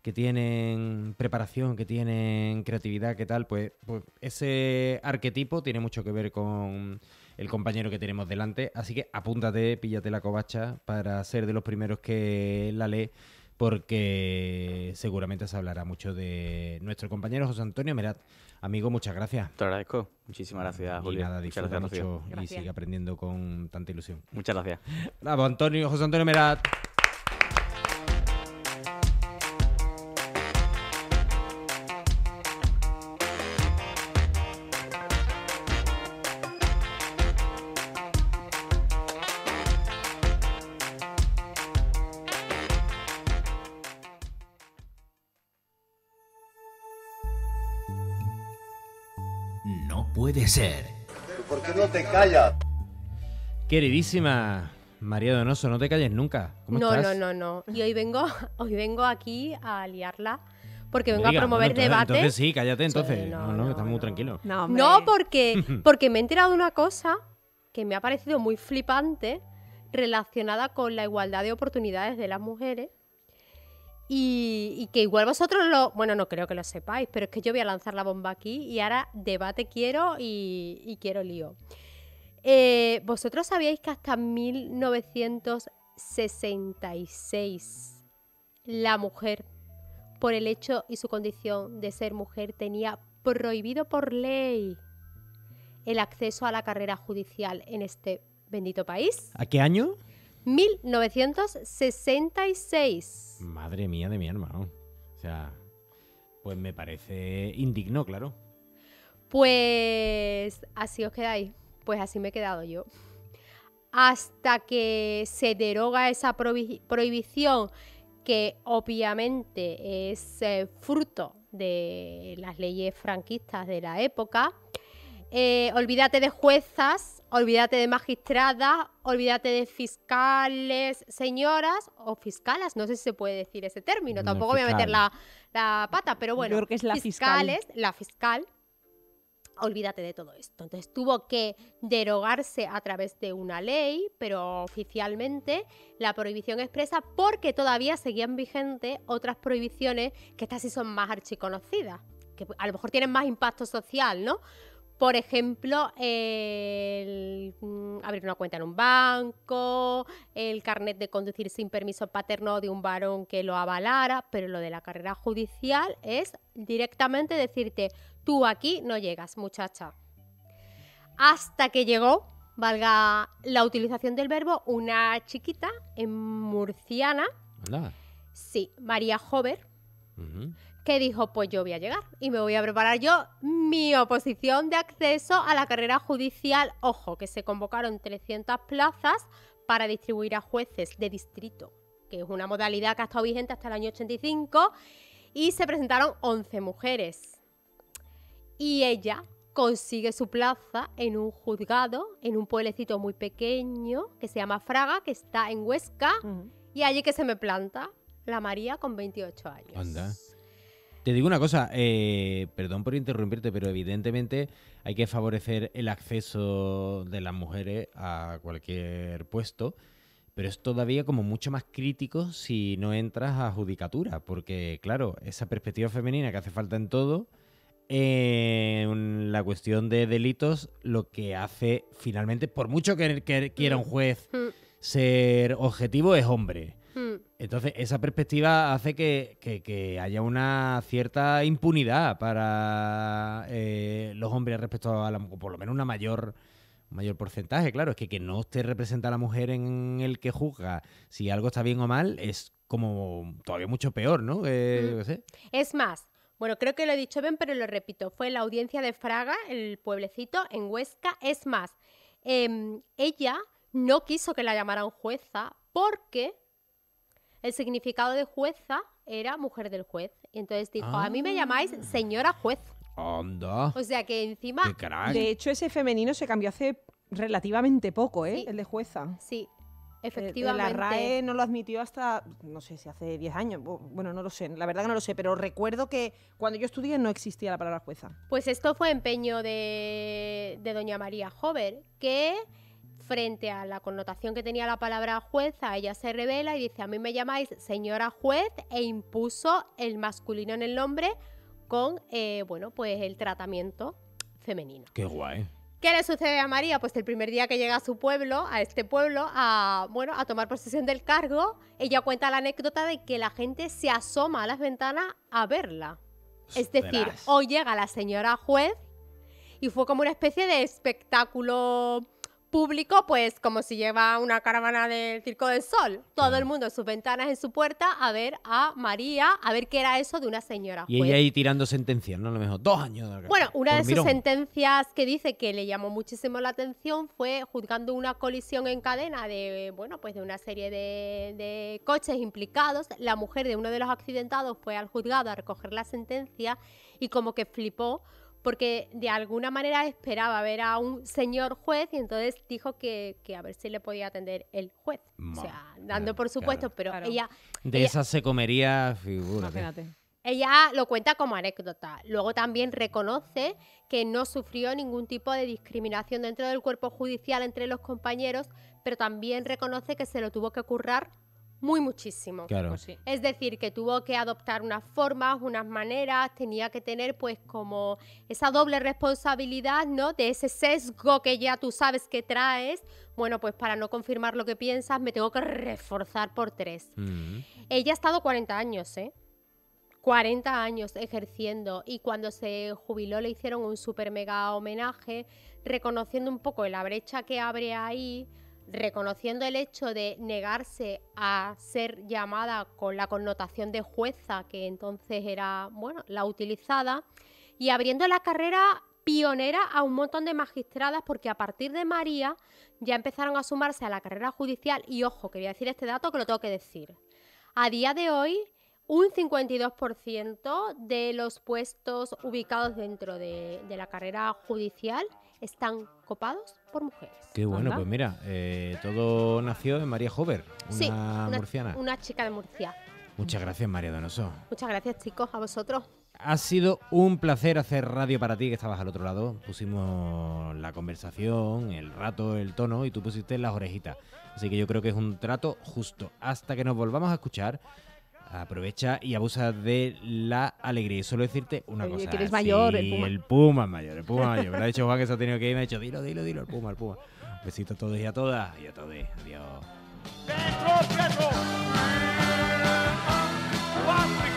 que tienen preparación, que tienen creatividad, que tal, pues, pues, ese arquetipo tiene mucho que ver con el compañero que tenemos delante. Así que apúntate, píllate la covacha para ser de los primeros que la lee porque seguramente se hablará mucho de nuestro compañero José Antonio Merat. Amigo, muchas gracias. Te agradezco. Muchísimas gracias, Julio. Y nada, disfruta mucho y sigue aprendiendo con tanta ilusión. Muchas gracias. Bravo, Antonio, José Antonio Merat. ¿Por qué no te callas? Queridísima María Donoso, no te calles nunca. no, no, no, no. Y hoy vengo, *laughs* hoy vengo aquí a liarla porque vengo a promover debates. entonces, debate. Entonces sí, cállate entonces. no, no, estamos muy tranquilos. No, porque, *laughs* porque me he enterado de una cosa que me ha parecido muy flipante relacionada con la igualdad de oportunidades de las mujeres y, que igual vosotros lo, bueno, no creo que lo sepáis, pero es que yo voy a lanzar la bomba aquí y ahora debate quiero y, quiero lío. Eh, vosotros sabíais que hasta 1966 la mujer, por el hecho y su condición de ser mujer, tenía prohibido por ley el acceso a la carrera judicial en este bendito país. ¿A qué año? 1966. Madre mía de mi hermano. O sea, pues me parece indigno, claro. Pues así os quedáis. Pues así me he quedado yo. Hasta que se deroga esa prohibición que obviamente es eh, fruto de las leyes franquistas de la época eh, olvídate de juezas, olvídate de magistradas, olvídate de fiscales, señoras o fiscalas, no sé si se puede decir ese término, tampoco voy a meter la, pata, pero bueno, es la fiscales, la fiscal, olvídate de todo esto. Entonces tuvo que derogarse a través de una ley, pero oficialmente la prohibición expresa porque todavía seguían vigentes otras prohibiciones que estas sí son más archiconocidas, que a lo mejor tienen más impacto social, ¿no? por ejemplo, mm, abrir una cuenta en un banco, el carnet de conducir sin permiso paterno de un varón que lo avalara, pero lo de la carrera judicial es directamente decirte, tú aquí no llegas, muchacha. Hasta que llegó, valga la utilización del verbo, una chiquita en murciana. Sí, María Jover, que dijo, pues yo voy a llegar y me voy a preparar yo mi oposición de acceso a la carrera judicial. Ojo, que se convocaron 300 plazas para distribuir a jueces de distrito, que es una modalidad que ha estado vigente hasta el año 85, y se presentaron 11 mujeres. Y ella consigue su plaza en un juzgado, en un pueblecito muy pequeño que se llama Fraga, que está en Huesca, y allí que se me planta la María con 28 años. Anda. Te digo una cosa, eh, perdón por interrumpirte, pero evidentemente hay que favorecer el acceso de las mujeres a cualquier puesto, pero es todavía como mucho más crítico si no entras a judicatura, porque claro, esa perspectiva femenina que hace falta en todo, en la cuestión de delitos, lo que hace finalmente, por mucho que quiera un mm. juez mm. ser objetivo, es hombre. Hmm. Entonces, esa perspectiva hace que, haya una cierta impunidad para eh, los hombres respecto a la por lo menos una mayor mayor porcentaje, claro, es que que no usted representa a la mujer en el que juzga si algo está bien o mal es como todavía mucho peor, ¿no? Hmm. Es más, bueno, creo que lo he dicho bien, pero lo repito, fue la audiencia de Fraga, el pueblecito en Huesca, es más, em, ella no quiso que la llamaran jueza porque el significado de jueza era mujer del juez. Y entonces dijo, a mí me ah. llamáis señora juez. Onda. O sea que encima... De hecho, ese femenino se cambió hace relativamente poco, ¿eh? El de jueza. Sí, eh, Efectivamente. La RAE no lo admitió hasta, no sé si hace 10 años, bueno, no lo sé, la verdad que no lo sé, pero recuerdo que cuando yo estudié no existía la palabra jueza. Pues esto fue empeño de doña María Jover, que frente a la connotación que tenía la palabra jueza, ella se revela y dice, a mí me llamáis señora juez e impuso el masculino en el nombre con, eh, bueno, pues el tratamiento femenino. Qué guay. ¿Qué le sucede a María? Pues el primer día que llega a su pueblo, a este pueblo, a, bueno, a tomar posesión del cargo, ella cuenta la anécdota de que la gente se asoma a las ventanas a verla. Es decir, hoy llega la señora juez y fue como una especie de espectáculo público, pues como si lleva una caravana del Circo del Sol. Todo el mundo en sus ventanas, en su puerta, a ver a María, a ver qué era eso de una señora. Y ella pues. ahí tirando sentencias, ¿no? lo mejor dos años. bueno, una de sus sentencias que dice que le llamó muchísimo la atención fue juzgando una colisión en cadena de, bueno, pues de una serie de, de coches implicados. La mujer de uno de los accidentados fue al juzgado a recoger la sentencia y como que flipó porque de alguna manera esperaba ver a un señor juez y entonces dijo que, a ver si le podía atender el juez. o sea, dando por supuesto, pero ella... De esas se comería, figura Imagínate. Ella lo cuenta como anécdota. Luego también reconoce que no sufrió ningún tipo de discriminación dentro del cuerpo judicial entre los compañeros, pero también reconoce que se lo tuvo que currar muy muchísimo. Claro. Pues es decir, que tuvo que adoptar unas formas, unas maneras, tenía que tener pues como esa doble responsabilidad, ¿no? De ese sesgo que ya tú sabes que traes. Bueno, pues para no confirmar lo que piensas, me tengo que reforzar por tres. Mm. Ella ha estado 40 años, ¿eh? 40 años ejerciendo y cuando se jubiló le hicieron un super mega homenaje, reconociendo un poco la brecha que abre ahí reconociendo el hecho de negarse a ser llamada con la connotación de jueza que entonces era, bueno, la utilizada, y abriendo la carrera pionera a un montón de magistradas porque a partir de María ya empezaron a sumarse a la carrera judicial y ojo, que a decir este dato que lo tengo que decir. A día de hoy, un 52% de los puestos ubicados dentro de la carrera judicial están copados por mujeres. Qué bueno, pues mira, eh, todo nació en María Jover, una, sí, Una chica de Murcia. Muchas gracias, María Donoso. Muchas gracias, chicos, a vosotros. Ha sido un placer hacer radio para ti, que estabas al otro lado. Pusimos la conversación, el rato, el tono y tú pusiste las orejitas. Así que yo creo que es un trato justo. Hasta que nos volvamos a escuchar aprovecha y abusa de la alegría. Y solo decirte una cosa. el Puma. El mayor, el Puma mayor. Me lo ha dicho Juan que se ha tenido que ir. Me ha dicho, dilo, dilo, dilo, el Puma, el Puma. Besitos a todos y a todas. Y a todos. Adiós.